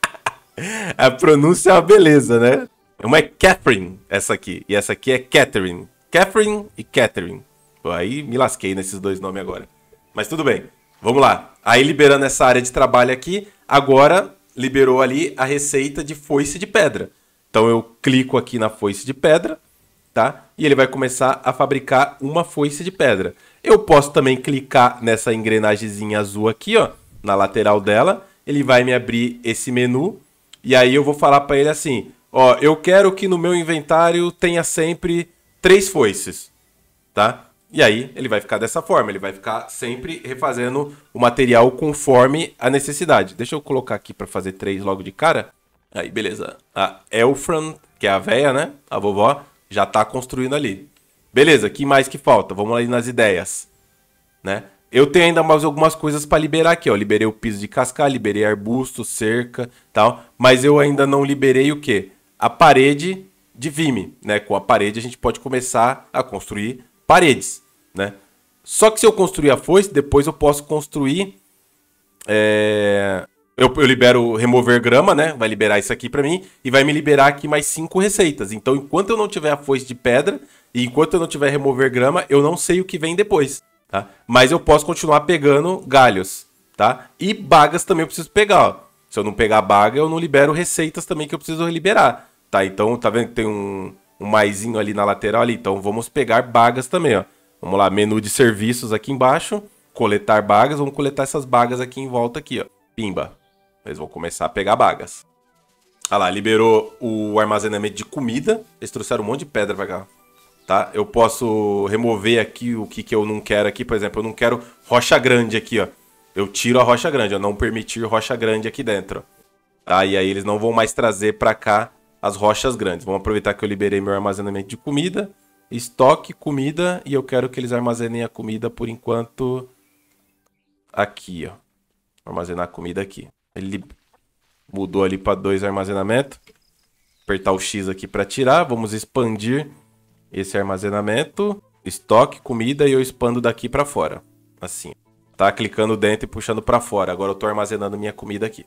Speaker 1: a pronúncia é uma beleza, né? Uma é Catherine, essa aqui. E essa aqui é Catherine. Catherine e Catherine. Pô, aí me lasquei nesses dois nomes agora. Mas tudo bem. Vamos lá. Aí liberando essa área de trabalho aqui, agora liberou ali a receita de foice de pedra. Então eu clico aqui na foice de pedra tá? E ele vai começar a fabricar uma foice de pedra. Eu posso também clicar nessa engrenagem azul aqui, ó, na lateral dela. Ele vai me abrir esse menu e aí eu vou falar para ele assim, ó, eu quero que no meu inventário tenha sempre três foices, tá? E aí ele vai ficar dessa forma, ele vai ficar sempre refazendo o material conforme a necessidade. Deixa eu colocar aqui para fazer três logo de cara. Aí, beleza. A ah, Elfran, que é a véia, né? A vovó, já está construindo ali. Beleza, que mais que falta? Vamos ali nas ideias, né? Eu tenho ainda mais algumas coisas para liberar aqui, ó. Liberei o piso de cascar, liberei arbusto, cerca, tal, mas eu ainda não liberei o quê? A parede de vime, né? Com a parede a gente pode começar a construir paredes, né? Só que se eu construir a foice, depois eu posso construir é, eu, eu libero remover grama, né? Vai liberar isso aqui para mim e vai me liberar aqui mais cinco receitas. Então, enquanto eu não tiver a foice de pedra e enquanto eu não tiver remover grama, eu não sei o que vem depois, tá? Mas eu posso continuar pegando galhos, tá? E bagas também eu preciso pegar, ó. Se eu não pegar baga, eu não libero receitas também que eu preciso liberar, tá? Então, tá vendo que tem um, um maisinho ali na lateral ali? Então, vamos pegar bagas também, ó. Vamos lá, menu de serviços aqui embaixo, coletar bagas, vamos coletar essas bagas aqui em volta aqui, ó. Pimba. Eles vão começar a pegar bagas. Ah lá, liberou o armazenamento de comida. Eles trouxeram um monte de pedra pra cá. Tá? Eu posso remover aqui o que, que eu não quero aqui. Por exemplo, eu não quero rocha grande aqui, ó. Eu tiro a rocha grande, eu não permitir rocha grande aqui dentro. Tá? E aí eles não vão mais trazer pra cá as rochas grandes. Vamos aproveitar que eu liberei meu armazenamento de comida. Estoque, comida. E eu quero que eles armazenem a comida por enquanto aqui, ó. Armazenar a comida aqui. Ele mudou ali para dois armazenamento. Apertar o X aqui para tirar. Vamos expandir esse armazenamento. Estoque, comida e eu expando daqui para fora. Assim. Tá clicando dentro e puxando para fora. Agora eu tô armazenando minha comida aqui.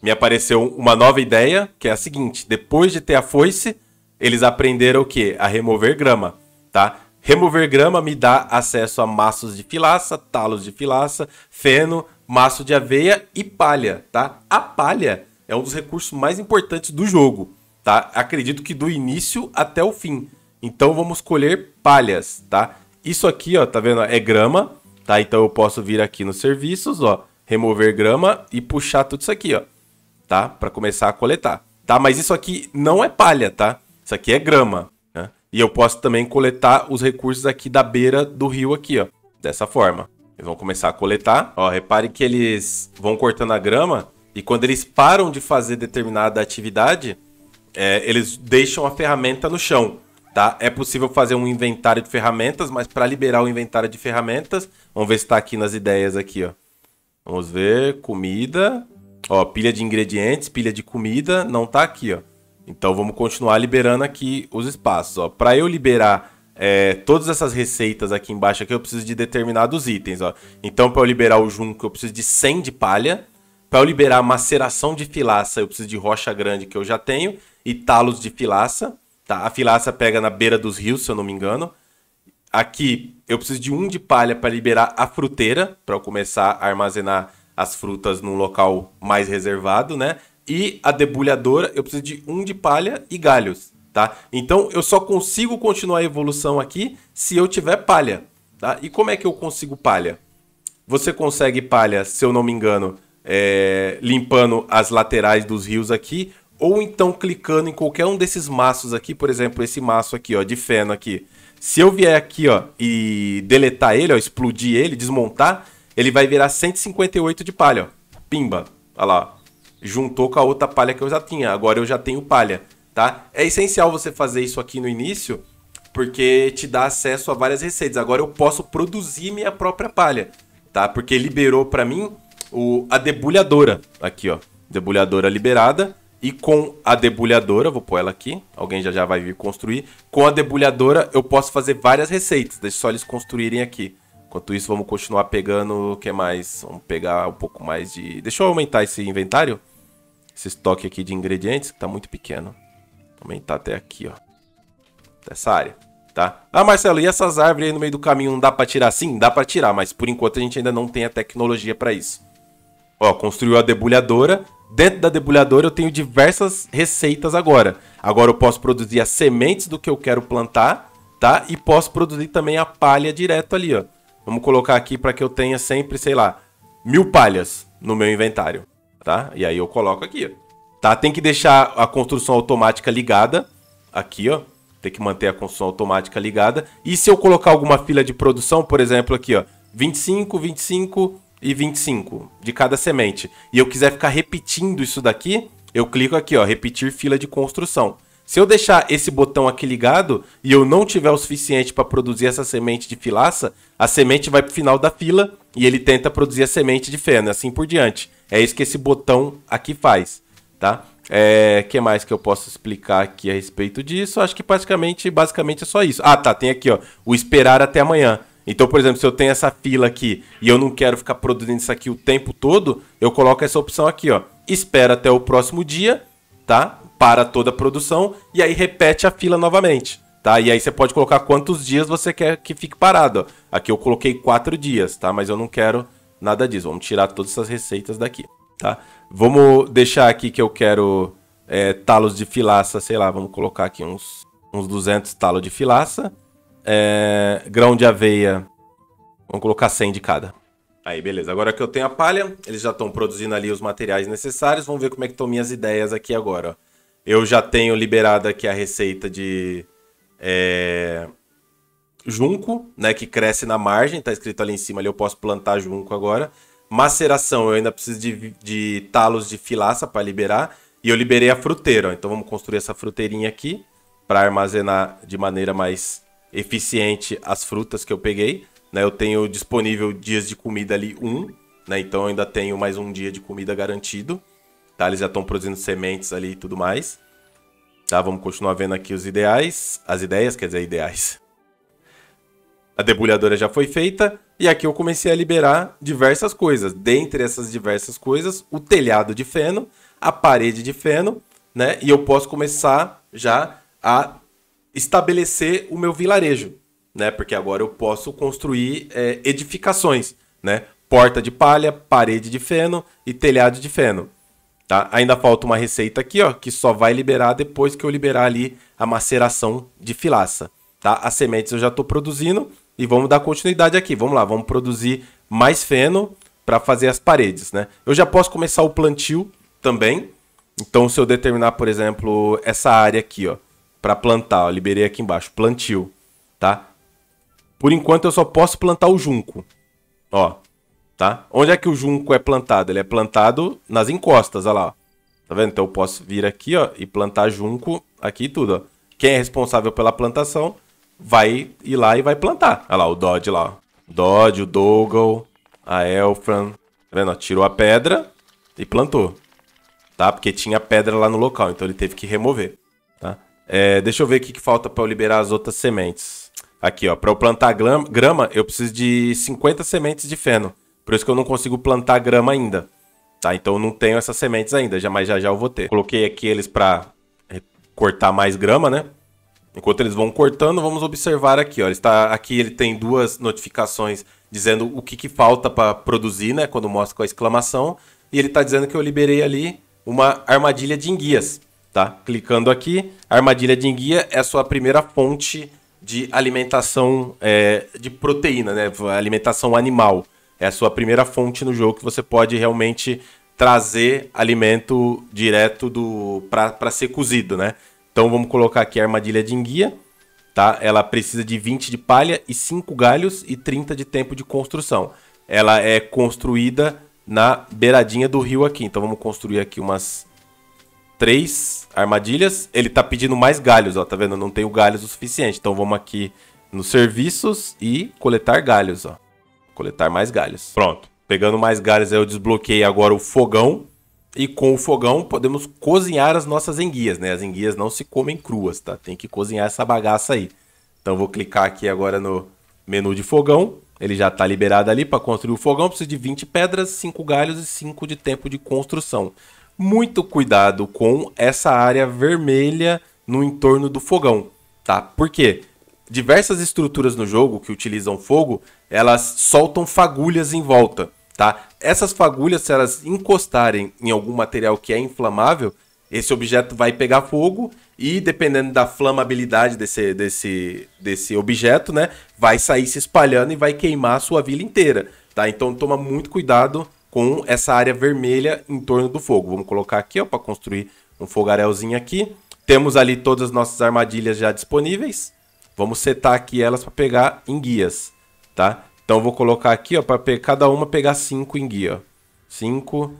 Speaker 1: Me apareceu uma nova ideia, que é a seguinte: depois de ter a foice, eles aprenderam o quê? A remover grama, tá? Remover grama me dá acesso a maços de filaça, talos de filaça, feno, maço de aveia e palha, tá? A palha é um dos recursos mais importantes do jogo, tá? Acredito que do início até o fim. Então vamos colher palhas, tá? Isso aqui, ó, tá vendo? É grama, tá? Então eu posso vir aqui nos serviços, ó, remover grama e puxar tudo isso aqui, ó, tá? Para começar a coletar, tá? Mas isso aqui não é palha, tá? Isso aqui é grama, né? E eu posso também coletar os recursos aqui da beira do rio aqui, ó, dessa forma. Eles vão começar a coletar. Ó, repare que eles vão cortando a grama e quando eles param de fazer determinada atividade, é, eles deixam a ferramenta no chão. Tá? É possível fazer um inventário de ferramentas, mas para liberar o inventário de ferramentas, vamos ver se está aqui nas ideias aqui, ó. Vamos ver, comida, ó, pilha de ingredientes, pilha de comida, não está aqui, ó. Então vamos continuar liberando aqui os espaços, ó. Para eu liberar é, todas essas receitas aqui embaixo aqui eu preciso de determinados itens, ó. Então, para eu liberar o junco, eu preciso de 100 de palha. Para eu liberar a maceração de filaça, eu preciso de rocha grande, que eu já tenho, e talos de filaça. Tá? A filaça pega na beira dos rios, se eu não me engano. Aqui, eu preciso de um de palha para liberar a fruteira, para eu começar a armazenar as frutas num local mais reservado, né? E a debulhadora, eu preciso de um de palha e galhos tá? Então eu só consigo continuar a evolução aqui se eu tiver palha, tá? E como é que eu consigo palha? Você consegue palha, se eu não me engano, é, limpando as laterais dos rios aqui, ou então clicando em qualquer um desses maços aqui, por exemplo, esse maço aqui, ó, de feno aqui. Se eu vier aqui, ó, e deletar ele, ó, explodir ele, desmontar, ele vai virar 158 de palha, ó. Pimba. Olha lá. Juntou com a outra palha que eu já tinha. Agora eu já tenho palha tá? É essencial você fazer isso aqui no início, porque te dá acesso a várias receitas. Agora eu posso produzir minha própria palha, tá? Porque liberou para mim o, a debulhadora, aqui ó, debulhadora liberada. E com a debulhadora, vou pôr ela aqui, alguém já já vai vir construir. Com a debulhadora eu posso fazer várias receitas, deixa só eles construírem aqui. Enquanto isso, vamos continuar pegando o que mais? Vamos pegar um pouco mais de... Deixa eu aumentar esse inventário, esse estoque aqui de ingredientes, que tá muito pequeno. Aumentar até aqui, ó. Dessa área, tá? Ah, Marcelo, e essas árvores aí no meio do caminho não dá pra tirar? Sim, dá pra tirar, mas por enquanto a gente ainda não tem a tecnologia pra isso. Ó, construiu a debulhadora. Dentro da debulhadora eu tenho diversas receitas agora. Agora eu posso produzir as sementes do que eu quero plantar, tá? E posso produzir também a palha direto ali, ó. Vamos colocar aqui para que eu tenha sempre, sei lá, mil palhas no meu inventário, tá? E aí eu coloco aqui, ó. Tá? Tem que deixar a construção automática ligada. Aqui, ó. Tem que manter a construção automática ligada. E se eu colocar alguma fila de produção, por exemplo, aqui, ó. 25, 25 e 25 de cada semente. E eu quiser ficar repetindo isso daqui, eu clico aqui, ó, repetir fila de construção. Se eu deixar esse botão aqui ligado e eu não tiver o suficiente para produzir essa semente de filaça, a semente vai para o final da fila e ele tenta produzir a semente de feno, assim por diante. É isso que esse botão aqui faz tá? É, que mais que eu posso explicar aqui a respeito disso? Acho que praticamente, basicamente é só isso. Ah, tá, tem aqui, ó, o esperar até amanhã. Então, por exemplo, se eu tenho essa fila aqui e eu não quero ficar produzindo isso aqui o tempo todo, eu coloco essa opção aqui, ó. Espera até o próximo dia, tá? Para toda a produção e aí repete a fila novamente, tá? E aí você pode colocar quantos dias você quer que fique parado, ó. Aqui eu coloquei quatro dias, tá? Mas eu não quero nada disso. Vamos tirar todas essas receitas daqui tá? Vamos deixar aqui que eu quero é, talos de filaça, sei lá, vamos colocar aqui uns, uns 200 talos de filaça. É, grão de aveia, vamos colocar 100 de cada. Aí, beleza. Agora que eu tenho a palha, eles já estão produzindo ali os materiais necessários. Vamos ver como é que estão minhas ideias aqui agora. Eu já tenho liberada aqui a receita de é, junco, né? Que cresce na margem. Tá escrito ali em cima ali, eu posso plantar junco agora. Maceração, eu ainda preciso de, de talos de filaça para liberar. E eu liberei a fruteira, então vamos construir essa fruteirinha aqui para armazenar de maneira mais eficiente as frutas que eu peguei. Né? Eu tenho disponível dias de comida ali um, né? então eu ainda tenho mais um dia de comida garantido. Tá? Eles já estão produzindo sementes ali e tudo mais. Tá, vamos continuar vendo aqui os ideais, as ideias, quer dizer, ideais. A debulhadora já foi feita. E aqui eu comecei a liberar diversas coisas. Dentre essas diversas coisas, o telhado de feno, a parede de feno, né? E eu posso começar já a estabelecer o meu vilarejo, né? Porque agora eu posso construir é, edificações, né? Porta de palha, parede de feno e telhado de feno. Tá? Ainda falta uma receita aqui, ó, que só vai liberar depois que eu liberar ali a maceração de filaça. Tá? As sementes eu já estou produzindo, e vamos dar continuidade aqui. Vamos lá, vamos produzir mais feno para fazer as paredes, né? Eu já posso começar o plantio também. Então, se eu determinar, por exemplo, essa área aqui, ó, para plantar, ó, liberei aqui embaixo, plantio, tá? Por enquanto, eu só posso plantar o junco, ó, tá? Onde é que o junco é plantado? Ele é plantado nas encostas, olha lá, ó. tá vendo? Então, eu posso vir aqui, ó, e plantar junco aqui e tudo, ó. Quem é responsável pela plantação vai ir lá e vai plantar. Olha lá, o Dodge lá. O Dodge, o Dougal a Elfran. Tá vendo? Tirou a pedra e plantou. Tá? Porque tinha pedra lá no local, então ele teve que remover. Tá? É, deixa eu ver o que, que falta para eu liberar as outras sementes. Aqui, ó. Para eu plantar grama, eu preciso de 50 sementes de feno. Por isso que eu não consigo plantar grama ainda. Tá? Então eu não tenho essas sementes ainda, já, mas já já eu vou ter. Coloquei aqui eles para eh, cortar mais grama, né? Enquanto eles vão cortando, vamos observar aqui. Ó, ele está, aqui ele tem duas notificações dizendo o que, que falta para produzir, né? Quando mostra com a exclamação. E ele está dizendo que eu liberei ali uma armadilha de enguias. Tá? Clicando aqui, a armadilha de enguia é a sua primeira fonte de alimentação é, de proteína, né? Alimentação animal. É a sua primeira fonte no jogo que você pode realmente trazer alimento direto do para ser cozido, né? Então vamos colocar aqui a armadilha de enguia, tá? Ela precisa de 20 de palha e 5 galhos e 30 de tempo de construção. Ela é construída na beiradinha do rio aqui. Então vamos construir aqui umas três armadilhas. Ele tá pedindo mais galhos, ó, tá vendo? não tenho galhos o suficiente. Então vamos aqui nos serviços e coletar galhos, ó. Coletar mais galhos. Pronto. Pegando mais galhos eu desbloqueei agora o fogão. E com o fogão podemos cozinhar as nossas enguias, né? As enguias não se comem cruas, tá? Tem que cozinhar essa bagaça aí. Então vou clicar aqui agora no menu de fogão. Ele já está liberado ali para construir o fogão. Precisa de 20 pedras, 5 galhos e 5 de tempo de construção. Muito cuidado com essa área vermelha no entorno do fogão, tá? Por quê? Diversas estruturas no jogo que utilizam fogo, elas soltam fagulhas em volta tá? Essas fagulhas, se elas encostarem em algum material que é inflamável, esse objeto vai pegar fogo e dependendo da flamabilidade desse, desse, desse objeto, né, vai sair se espalhando e vai queimar a sua vila inteira, tá? Então toma muito cuidado com essa área vermelha em torno do fogo. Vamos colocar aqui, ó, para construir um fogarelzinho aqui. Temos ali todas as nossas armadilhas já disponíveis. Vamos setar aqui elas para pegar em guias, tá? Então eu vou colocar aqui, ó, para cada uma pegar 5 em guia. 5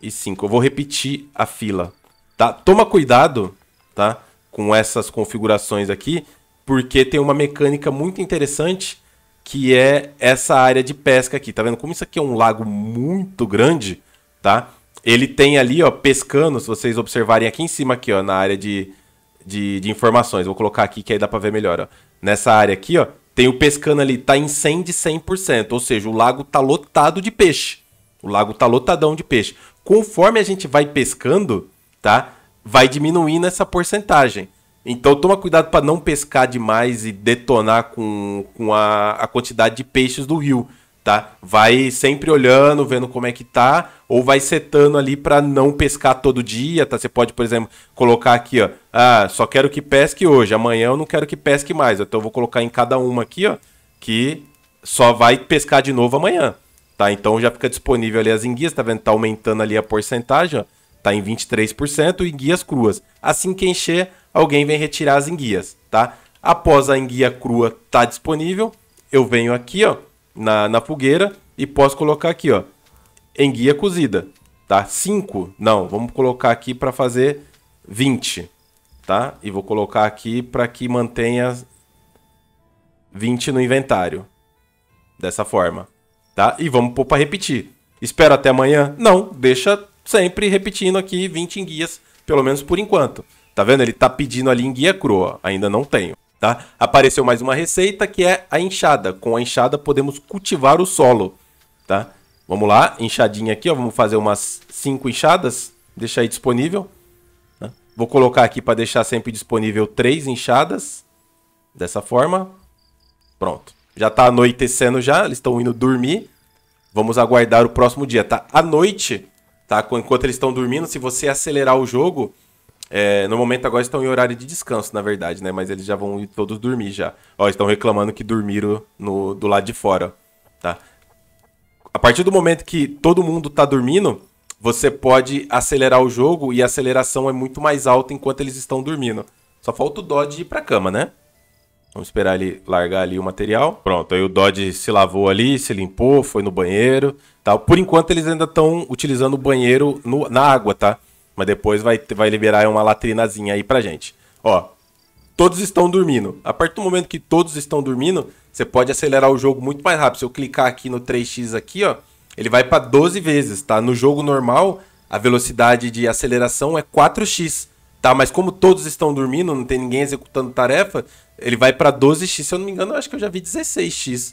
Speaker 1: e 5. Eu vou repetir a fila, tá? Toma cuidado, tá? Com essas configurações aqui, porque tem uma mecânica muito interessante que é essa área de pesca aqui, tá vendo? Como isso aqui é um lago muito grande, tá? Ele tem ali, ó, pescando, se vocês observarem aqui em cima aqui, ó, na área de, de, de informações. Vou colocar aqui que aí dá para ver melhor, ó. Nessa área aqui, ó, tem o pescando ali, tá em 100 de 100%, ou seja, o lago tá lotado de peixe. O lago tá lotadão de peixe. Conforme a gente vai pescando, tá? Vai diminuindo essa porcentagem. Então toma cuidado para não pescar demais e detonar com, com a, a quantidade de peixes do rio tá? Vai sempre olhando, vendo como é que tá, ou vai setando ali para não pescar todo dia, tá? Você pode, por exemplo, colocar aqui, ó, ah, só quero que pesque hoje, amanhã eu não quero que pesque mais, então eu vou colocar em cada uma aqui, ó, que só vai pescar de novo amanhã, tá? Então já fica disponível ali as enguias, tá vendo? Tá aumentando ali a porcentagem, ó, tá em 23% e enguias cruas. Assim que encher, alguém vem retirar as enguias, tá? Após a enguia crua tá disponível, eu venho aqui, ó, na, na fogueira e posso colocar aqui, ó, enguia cozida, tá? 5, não, vamos colocar aqui para fazer 20, tá? E vou colocar aqui para que mantenha 20 no inventário, dessa forma, tá? E vamos pôr para repetir. Espera até amanhã? Não, deixa sempre repetindo aqui 20 enguias, pelo menos por enquanto. Tá vendo? Ele tá pedindo ali enguia crua, ainda não tenho. Tá? Apareceu mais uma receita que é a enxada. Com a enxada podemos cultivar o solo. Tá? Vamos lá, enxadinha aqui, ó, vamos fazer umas 5 enxadas, deixar aí disponível. Tá? Vou colocar aqui para deixar sempre disponível 3 enxadas, dessa forma. Pronto, já está anoitecendo já, eles estão indo dormir. Vamos aguardar o próximo dia, tá? À noite, tá? enquanto eles estão dormindo, se você acelerar o jogo, é, no momento agora estão em horário de descanso, na verdade, né? Mas eles já vão todos dormir já. Ó, estão reclamando que dormiram no, do lado de fora, tá? A partir do momento que todo mundo tá dormindo, você pode acelerar o jogo e a aceleração é muito mais alta enquanto eles estão dormindo. Só falta o Dodge ir pra cama, né? Vamos esperar ele largar ali o material. Pronto, aí o Dodge se lavou ali, se limpou, foi no banheiro. Tá? Por enquanto eles ainda estão utilizando o banheiro no, na água, tá? Mas depois vai, vai liberar uma latrinazinha aí pra gente. Ó, todos estão dormindo. A partir do momento que todos estão dormindo, você pode acelerar o jogo muito mais rápido. Se eu clicar aqui no 3x aqui, ó, ele vai para 12 vezes, tá? No jogo normal, a velocidade de aceleração é 4x, tá? Mas como todos estão dormindo, não tem ninguém executando tarefa, ele vai para 12x. Se eu não me engano, eu acho que eu já vi 16x.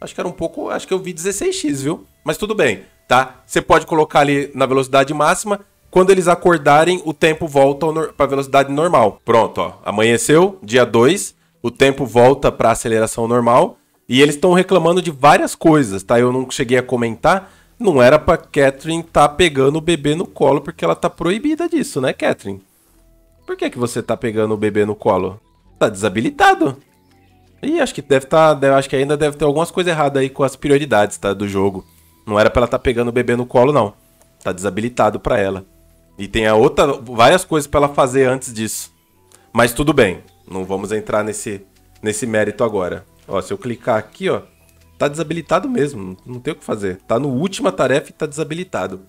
Speaker 1: Acho que era um pouco, acho que eu vi 16x, viu? Mas tudo bem, tá? Você pode colocar ali na velocidade máxima quando eles acordarem, o tempo volta para a velocidade normal. Pronto, ó. Amanheceu, dia 2, o tempo volta para aceleração normal. E eles estão reclamando de várias coisas, tá? Eu não cheguei a comentar. Não era para Catherine tá pegando o bebê no colo, porque ela tá proibida disso, né, Catherine? Por que, que você tá pegando o bebê no colo? Tá desabilitado. Ih, acho que deve tá. acho que ainda deve ter algumas coisas erradas aí com as prioridades, tá? Do jogo. Não era para ela tá pegando o bebê no colo, não. Tá desabilitado para ela. E tem a outra, várias coisas para ela fazer antes disso. Mas tudo bem, não vamos entrar nesse, nesse mérito agora. Ó, se eu clicar aqui, ó, tá desabilitado mesmo, não tem o que fazer. Tá no última tarefa e tá desabilitado.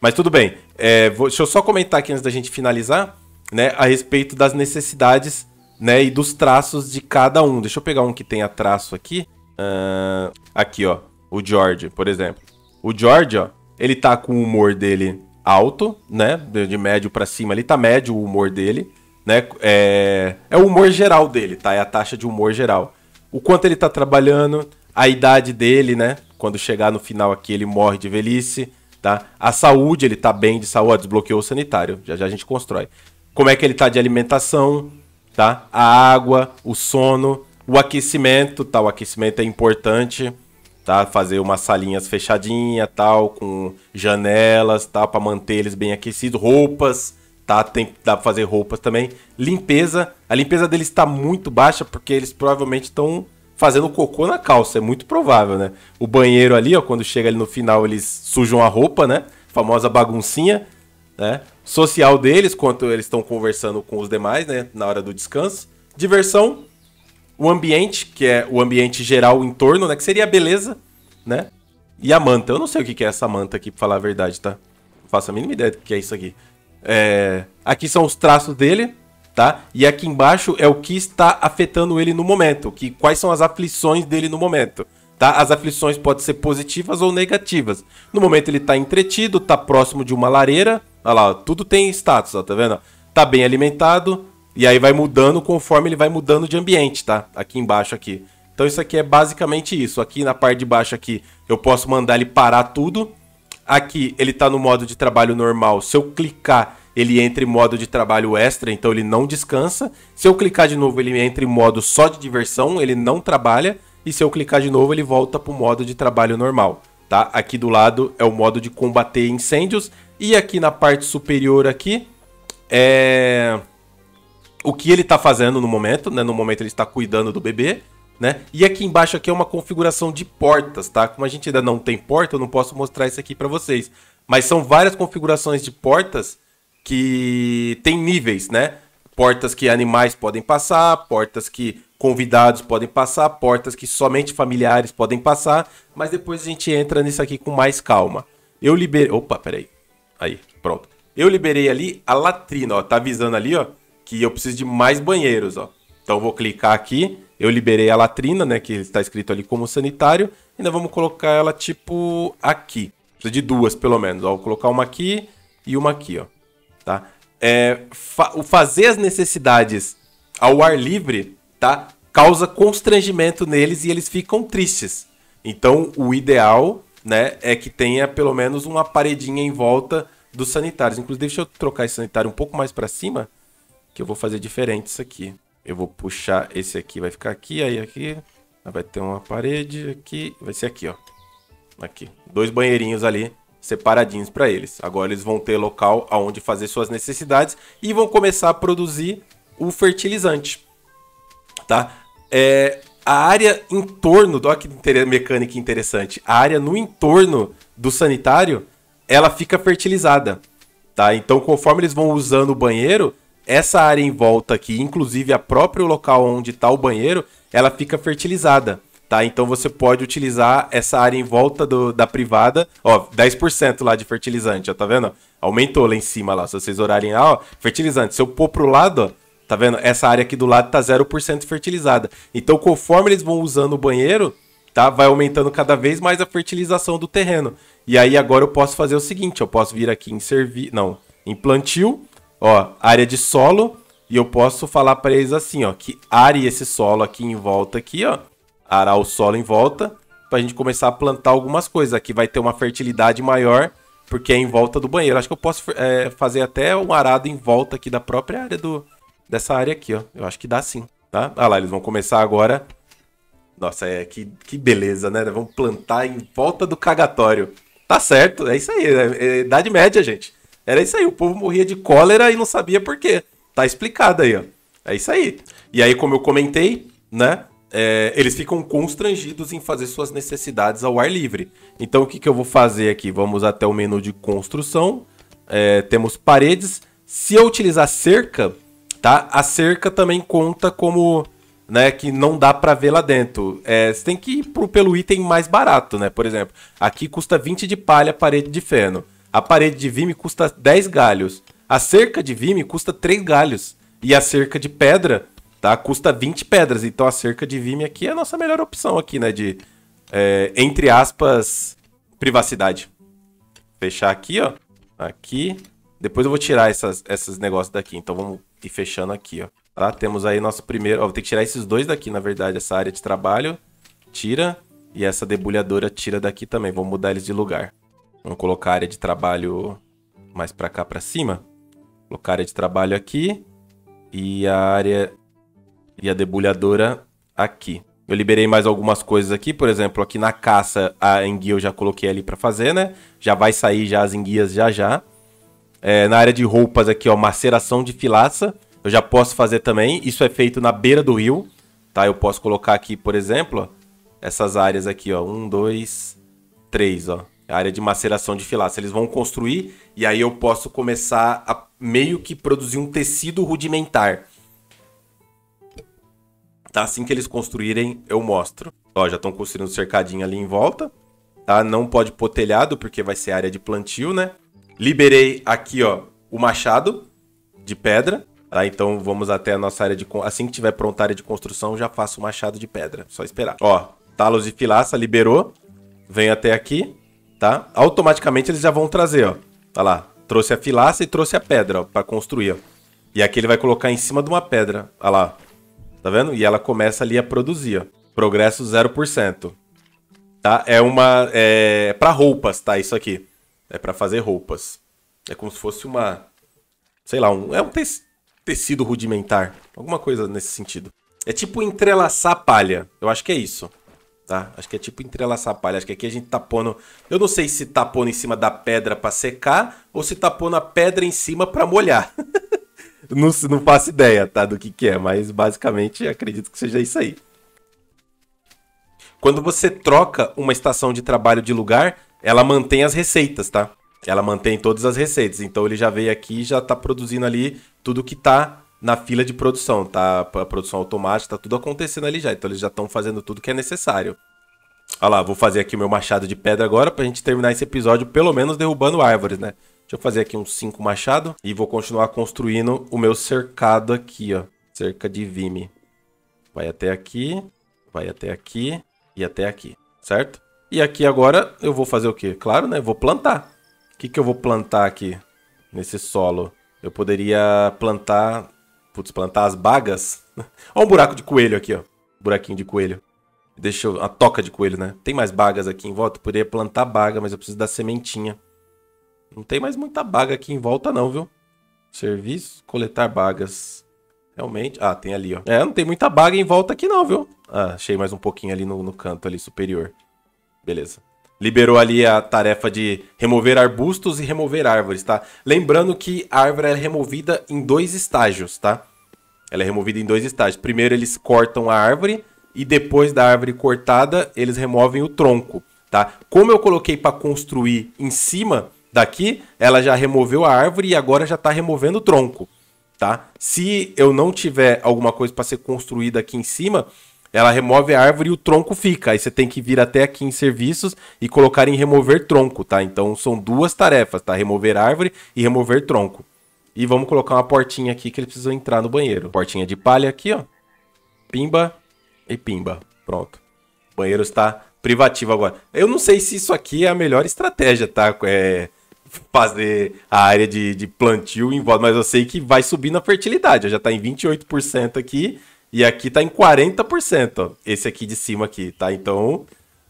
Speaker 1: Mas tudo bem, é, vou, deixa eu só comentar aqui antes da gente finalizar, né, a respeito das necessidades, né, e dos traços de cada um. Deixa eu pegar um que tenha traço aqui. Uh, aqui, ó, o George, por exemplo. O George, ó, ele tá com o humor dele alto, né? De médio para cima ali, tá médio o humor dele, né? É, é o humor geral dele, tá? É a taxa de humor geral. O quanto ele tá trabalhando, a idade dele, né? Quando chegar no final aqui, ele morre de velhice, tá? A saúde, ele tá bem de saúde, desbloqueou o sanitário, já já a gente constrói. Como é que ele tá de alimentação, tá? A água, o sono, o aquecimento, tá? O aquecimento é importante, tá? Fazer umas salinhas fechadinha, tal, com janelas, tal, tá? para manter eles bem aquecidos, roupas, tá? Tem, dá para fazer roupas também. Limpeza, a limpeza deles está muito baixa porque eles provavelmente estão fazendo cocô na calça, é muito provável, né? O banheiro ali, ó, quando chega ali no final, eles sujam a roupa, né? Famosa baguncinha, né? Social deles, quanto eles estão conversando com os demais, né, na hora do descanso. Diversão, o ambiente, que é o ambiente geral, o entorno, né? Que seria a beleza, né? E a manta. Eu não sei o que é essa manta aqui, pra falar a verdade, tá? Não faço a mínima ideia do que é isso aqui. É... Aqui são os traços dele, tá? E aqui embaixo é o que está afetando ele no momento, que quais são as aflições dele no momento, tá? As aflições podem ser positivas ou negativas. No momento ele está entretido, está próximo de uma lareira, olha lá, tudo tem status, ó, tá vendo? Tá bem alimentado, e aí vai mudando conforme ele vai mudando de ambiente, tá? Aqui embaixo aqui. Então isso aqui é basicamente isso. Aqui na parte de baixo aqui eu posso mandar ele parar tudo. Aqui ele está no modo de trabalho normal. Se eu clicar, ele entra em modo de trabalho extra, então ele não descansa. Se eu clicar de novo, ele entra em modo só de diversão, ele não trabalha. E se eu clicar de novo, ele volta para o modo de trabalho normal. Tá? Aqui do lado é o modo de combater incêndios. E aqui na parte superior aqui é o que ele está fazendo no momento, né? No momento ele está cuidando do bebê, né? E aqui embaixo aqui é uma configuração de portas, tá? Como a gente ainda não tem porta, eu não posso mostrar isso aqui para vocês. Mas são várias configurações de portas que tem níveis, né? Portas que animais podem passar, portas que convidados podem passar, portas que somente familiares podem passar, mas depois a gente entra nisso aqui com mais calma. Eu liberei... Opa, peraí. Aí, pronto. Eu liberei ali a latrina, ó. Tá avisando ali, ó que eu preciso de mais banheiros, ó. Então vou clicar aqui, eu liberei a latrina, né, que está escrito ali como sanitário, nós vamos colocar ela tipo aqui. de duas pelo menos, ó, vou colocar uma aqui e uma aqui, ó, tá? É, fa o fazer as necessidades ao ar livre, tá? Causa constrangimento neles e eles ficam tristes. Então, o ideal, né, é que tenha pelo menos uma paredinha em volta dos sanitários. Inclusive, deixa eu trocar esse sanitário um pouco mais para cima que eu vou fazer diferente isso aqui. Eu vou puxar esse aqui, vai ficar aqui, aí aqui. Vai ter uma parede aqui, vai ser aqui, ó. Aqui. Dois banheirinhos ali, separadinhos para eles. Agora eles vão ter local aonde fazer suas necessidades e vão começar a produzir o fertilizante, tá? É, a área em torno, olha que mecânica interessante, a área no entorno do sanitário, ela fica fertilizada, tá? Então conforme eles vão usando o banheiro, essa área em volta aqui, inclusive a próprio local onde está o banheiro, ela fica fertilizada. Tá? Então você pode utilizar essa área em volta do, da privada, ó, 10% lá de fertilizante, ó, tá vendo? Aumentou lá em cima lá, se vocês olharem lá, ó, fertilizante. Se eu pôr pro lado, ó, tá vendo? Essa área aqui do lado tá 0% fertilizada. Então conforme eles vão usando o banheiro, tá? Vai aumentando cada vez mais a fertilização do terreno. E aí agora eu posso fazer o seguinte, eu posso vir aqui em servir, não, em plantio, Ó, área de solo. E eu posso falar para eles assim, ó. Que are esse solo aqui em volta aqui, ó. Arar o solo em volta. Pra gente começar a plantar algumas coisas. Aqui vai ter uma fertilidade maior. Porque é em volta do banheiro. Acho que eu posso é, fazer até um arado em volta aqui da própria área do... Dessa área aqui, ó. Eu acho que dá sim, tá? Ah lá, eles vão começar agora. Nossa, é que, que beleza, né? Vamos plantar em volta do cagatório. Tá certo, é isso aí. É, é Idade média, gente. Era isso aí, o povo morria de cólera e não sabia por quê. Tá explicado aí, ó. É isso aí. E aí, como eu comentei, né? É, eles ficam constrangidos em fazer suas necessidades ao ar livre. Então, o que, que eu vou fazer aqui? Vamos até o menu de construção. É, temos paredes. Se eu utilizar cerca, tá? A cerca também conta como, né? Que não dá para ver lá dentro. É, você tem que ir pro, pelo item mais barato, né? Por exemplo, aqui custa 20 de palha a parede de feno. A parede de vime custa 10 galhos. A cerca de vime custa 3 galhos. E a cerca de pedra, tá? Custa 20 pedras. Então a cerca de vime aqui é a nossa melhor opção aqui, né? De, é, entre aspas, privacidade. Fechar aqui, ó. Aqui. Depois eu vou tirar essas, esses negócios daqui. Então vamos ir fechando aqui, ó. Tá? Temos aí nosso primeiro... Ó, vou ter que tirar esses dois daqui, na verdade. Essa área de trabalho. Tira. E essa debulhadora tira daqui também. Vou mudar eles de lugar. Vamos colocar a área de trabalho mais para cá, para cima. Colocar a área de trabalho aqui e a área e a debulhadora aqui. Eu liberei mais algumas coisas aqui, por exemplo, aqui na caça a enguia eu já coloquei ali para fazer, né? Já vai sair já as enguias já já. É, na área de roupas aqui, ó, maceração de filaça, eu já posso fazer também. Isso é feito na beira do rio, tá? Eu posso colocar aqui, por exemplo, ó, essas áreas aqui, ó, um, dois, três, ó a área de maceração de filaça. Eles vão construir e aí eu posso começar a meio que produzir um tecido rudimentar. Tá, assim que eles construírem, eu mostro. Ó, já estão construindo um cercadinho ali em volta. Tá? Não pode pôr telhado, porque vai ser área de plantio, né? Liberei aqui, ó, o machado de pedra. Tá? Então vamos até a nossa área de... Assim que tiver pronta a área de construção, já faço o machado de pedra. Só esperar. Ó, talos de filaça, liberou. Vem até aqui tá? Automaticamente eles já vão trazer, ó. Tá lá. Trouxe a filaça e trouxe a pedra, ó, pra construir, E aqui ele vai colocar em cima de uma pedra. Olha lá. Tá vendo? E ela começa ali a produzir, ó. Progresso 0%. Tá? É uma... É, é pra roupas, tá? Isso aqui. É para fazer roupas. É como se fosse uma... Sei lá, um, é um te tecido rudimentar. Alguma coisa nesse sentido. É tipo entrelaçar palha. Eu acho que é isso tá? Acho que é tipo entrelaçar palha. Acho que aqui a gente tá pondo... Eu não sei se tá pondo em cima da pedra para secar ou se tá pondo a pedra em cima para molhar. não, não faço ideia, tá? Do que que é, mas basicamente acredito que seja isso aí. Quando você troca uma estação de trabalho de lugar, ela mantém as receitas, tá? Ela mantém todas as receitas. Então ele já veio aqui e já tá produzindo ali tudo que tá na fila de produção, tá? A produção automática, tá tudo acontecendo ali já. Então eles já estão fazendo tudo que é necessário. Olha lá, vou fazer aqui o meu machado de pedra agora pra gente terminar esse episódio pelo menos derrubando árvores, né? Deixa eu fazer aqui uns 5 machado e vou continuar construindo o meu cercado aqui, ó. Cerca de vime. Vai até aqui, vai até aqui e até aqui, certo? E aqui agora eu vou fazer o quê? Claro, né? Vou plantar. O que, que eu vou plantar aqui nesse solo? Eu poderia plantar putz, plantar as bagas. Olha um buraco de coelho aqui, ó. buraquinho de coelho. Deixa eu. A toca de coelho, né? Tem mais bagas aqui em volta? Eu poderia plantar baga, mas eu preciso da sementinha. Não tem mais muita baga aqui em volta, não, viu? Serviço, coletar bagas. Realmente. Ah, tem ali, ó. É, não tem muita baga em volta aqui, não, viu? Ah, achei mais um pouquinho ali no, no canto ali superior. Beleza liberou ali a tarefa de remover arbustos e remover árvores, tá? Lembrando que a árvore é removida em dois estágios, tá? Ela é removida em dois estágios. Primeiro eles cortam a árvore e depois da árvore cortada eles removem o tronco, tá? Como eu coloquei para construir em cima daqui, ela já removeu a árvore e agora já está removendo o tronco, tá? Se eu não tiver alguma coisa para ser construída aqui em cima, ela remove a árvore e o tronco fica. Aí você tem que vir até aqui em serviços e colocar em remover tronco, tá? Então são duas tarefas, tá? Remover árvore e remover tronco. E vamos colocar uma portinha aqui que eles precisam entrar no banheiro. Portinha de palha aqui, ó. Pimba e pimba. Pronto. O banheiro está privativo agora. Eu não sei se isso aqui é a melhor estratégia, tá? É fazer a área de, de plantio em volta, mas eu sei que vai subir na fertilidade. Já está em 28% aqui e aqui tá em 40%, ó. Esse aqui de cima aqui, tá? Então,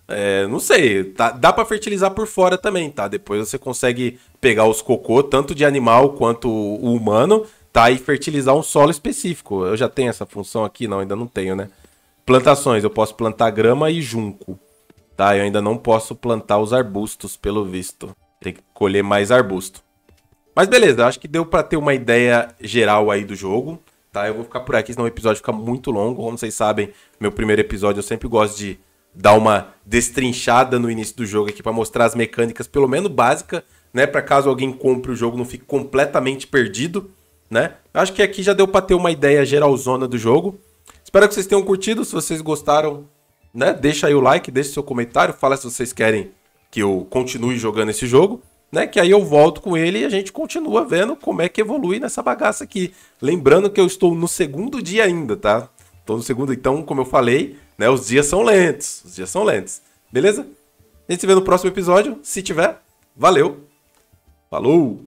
Speaker 1: é, não sei, tá, dá para fertilizar por fora também, tá? Depois você consegue pegar os cocô, tanto de animal quanto o humano, tá? E fertilizar um solo específico. Eu já tenho essa função aqui? Não, ainda não tenho, né? Plantações, eu posso plantar grama e junco, tá? Eu ainda não posso plantar os arbustos, pelo visto. Tem que colher mais arbusto. Mas beleza, acho que deu para ter uma ideia geral aí do jogo tá? Eu vou ficar por aqui, senão o episódio fica muito longo. Como vocês sabem, meu primeiro episódio eu sempre gosto de dar uma destrinchada no início do jogo aqui para mostrar as mecânicas, pelo menos básica, né, para caso alguém compre o jogo não fique completamente perdido, né? Acho que aqui já deu para ter uma ideia geralzona do jogo. Espero que vocês tenham curtido, se vocês gostaram, né, deixa aí o like, deixa seu comentário, fala se vocês querem que eu continue jogando esse jogo né? Que aí eu volto com ele e a gente continua vendo como é que evolui nessa bagaça aqui. Lembrando que eu estou no segundo dia ainda, tá? Estou no segundo, então, como eu falei, né? Os dias são lentos. Os dias são lentos. Beleza? A gente se vê no próximo episódio, se tiver. Valeu. Falou.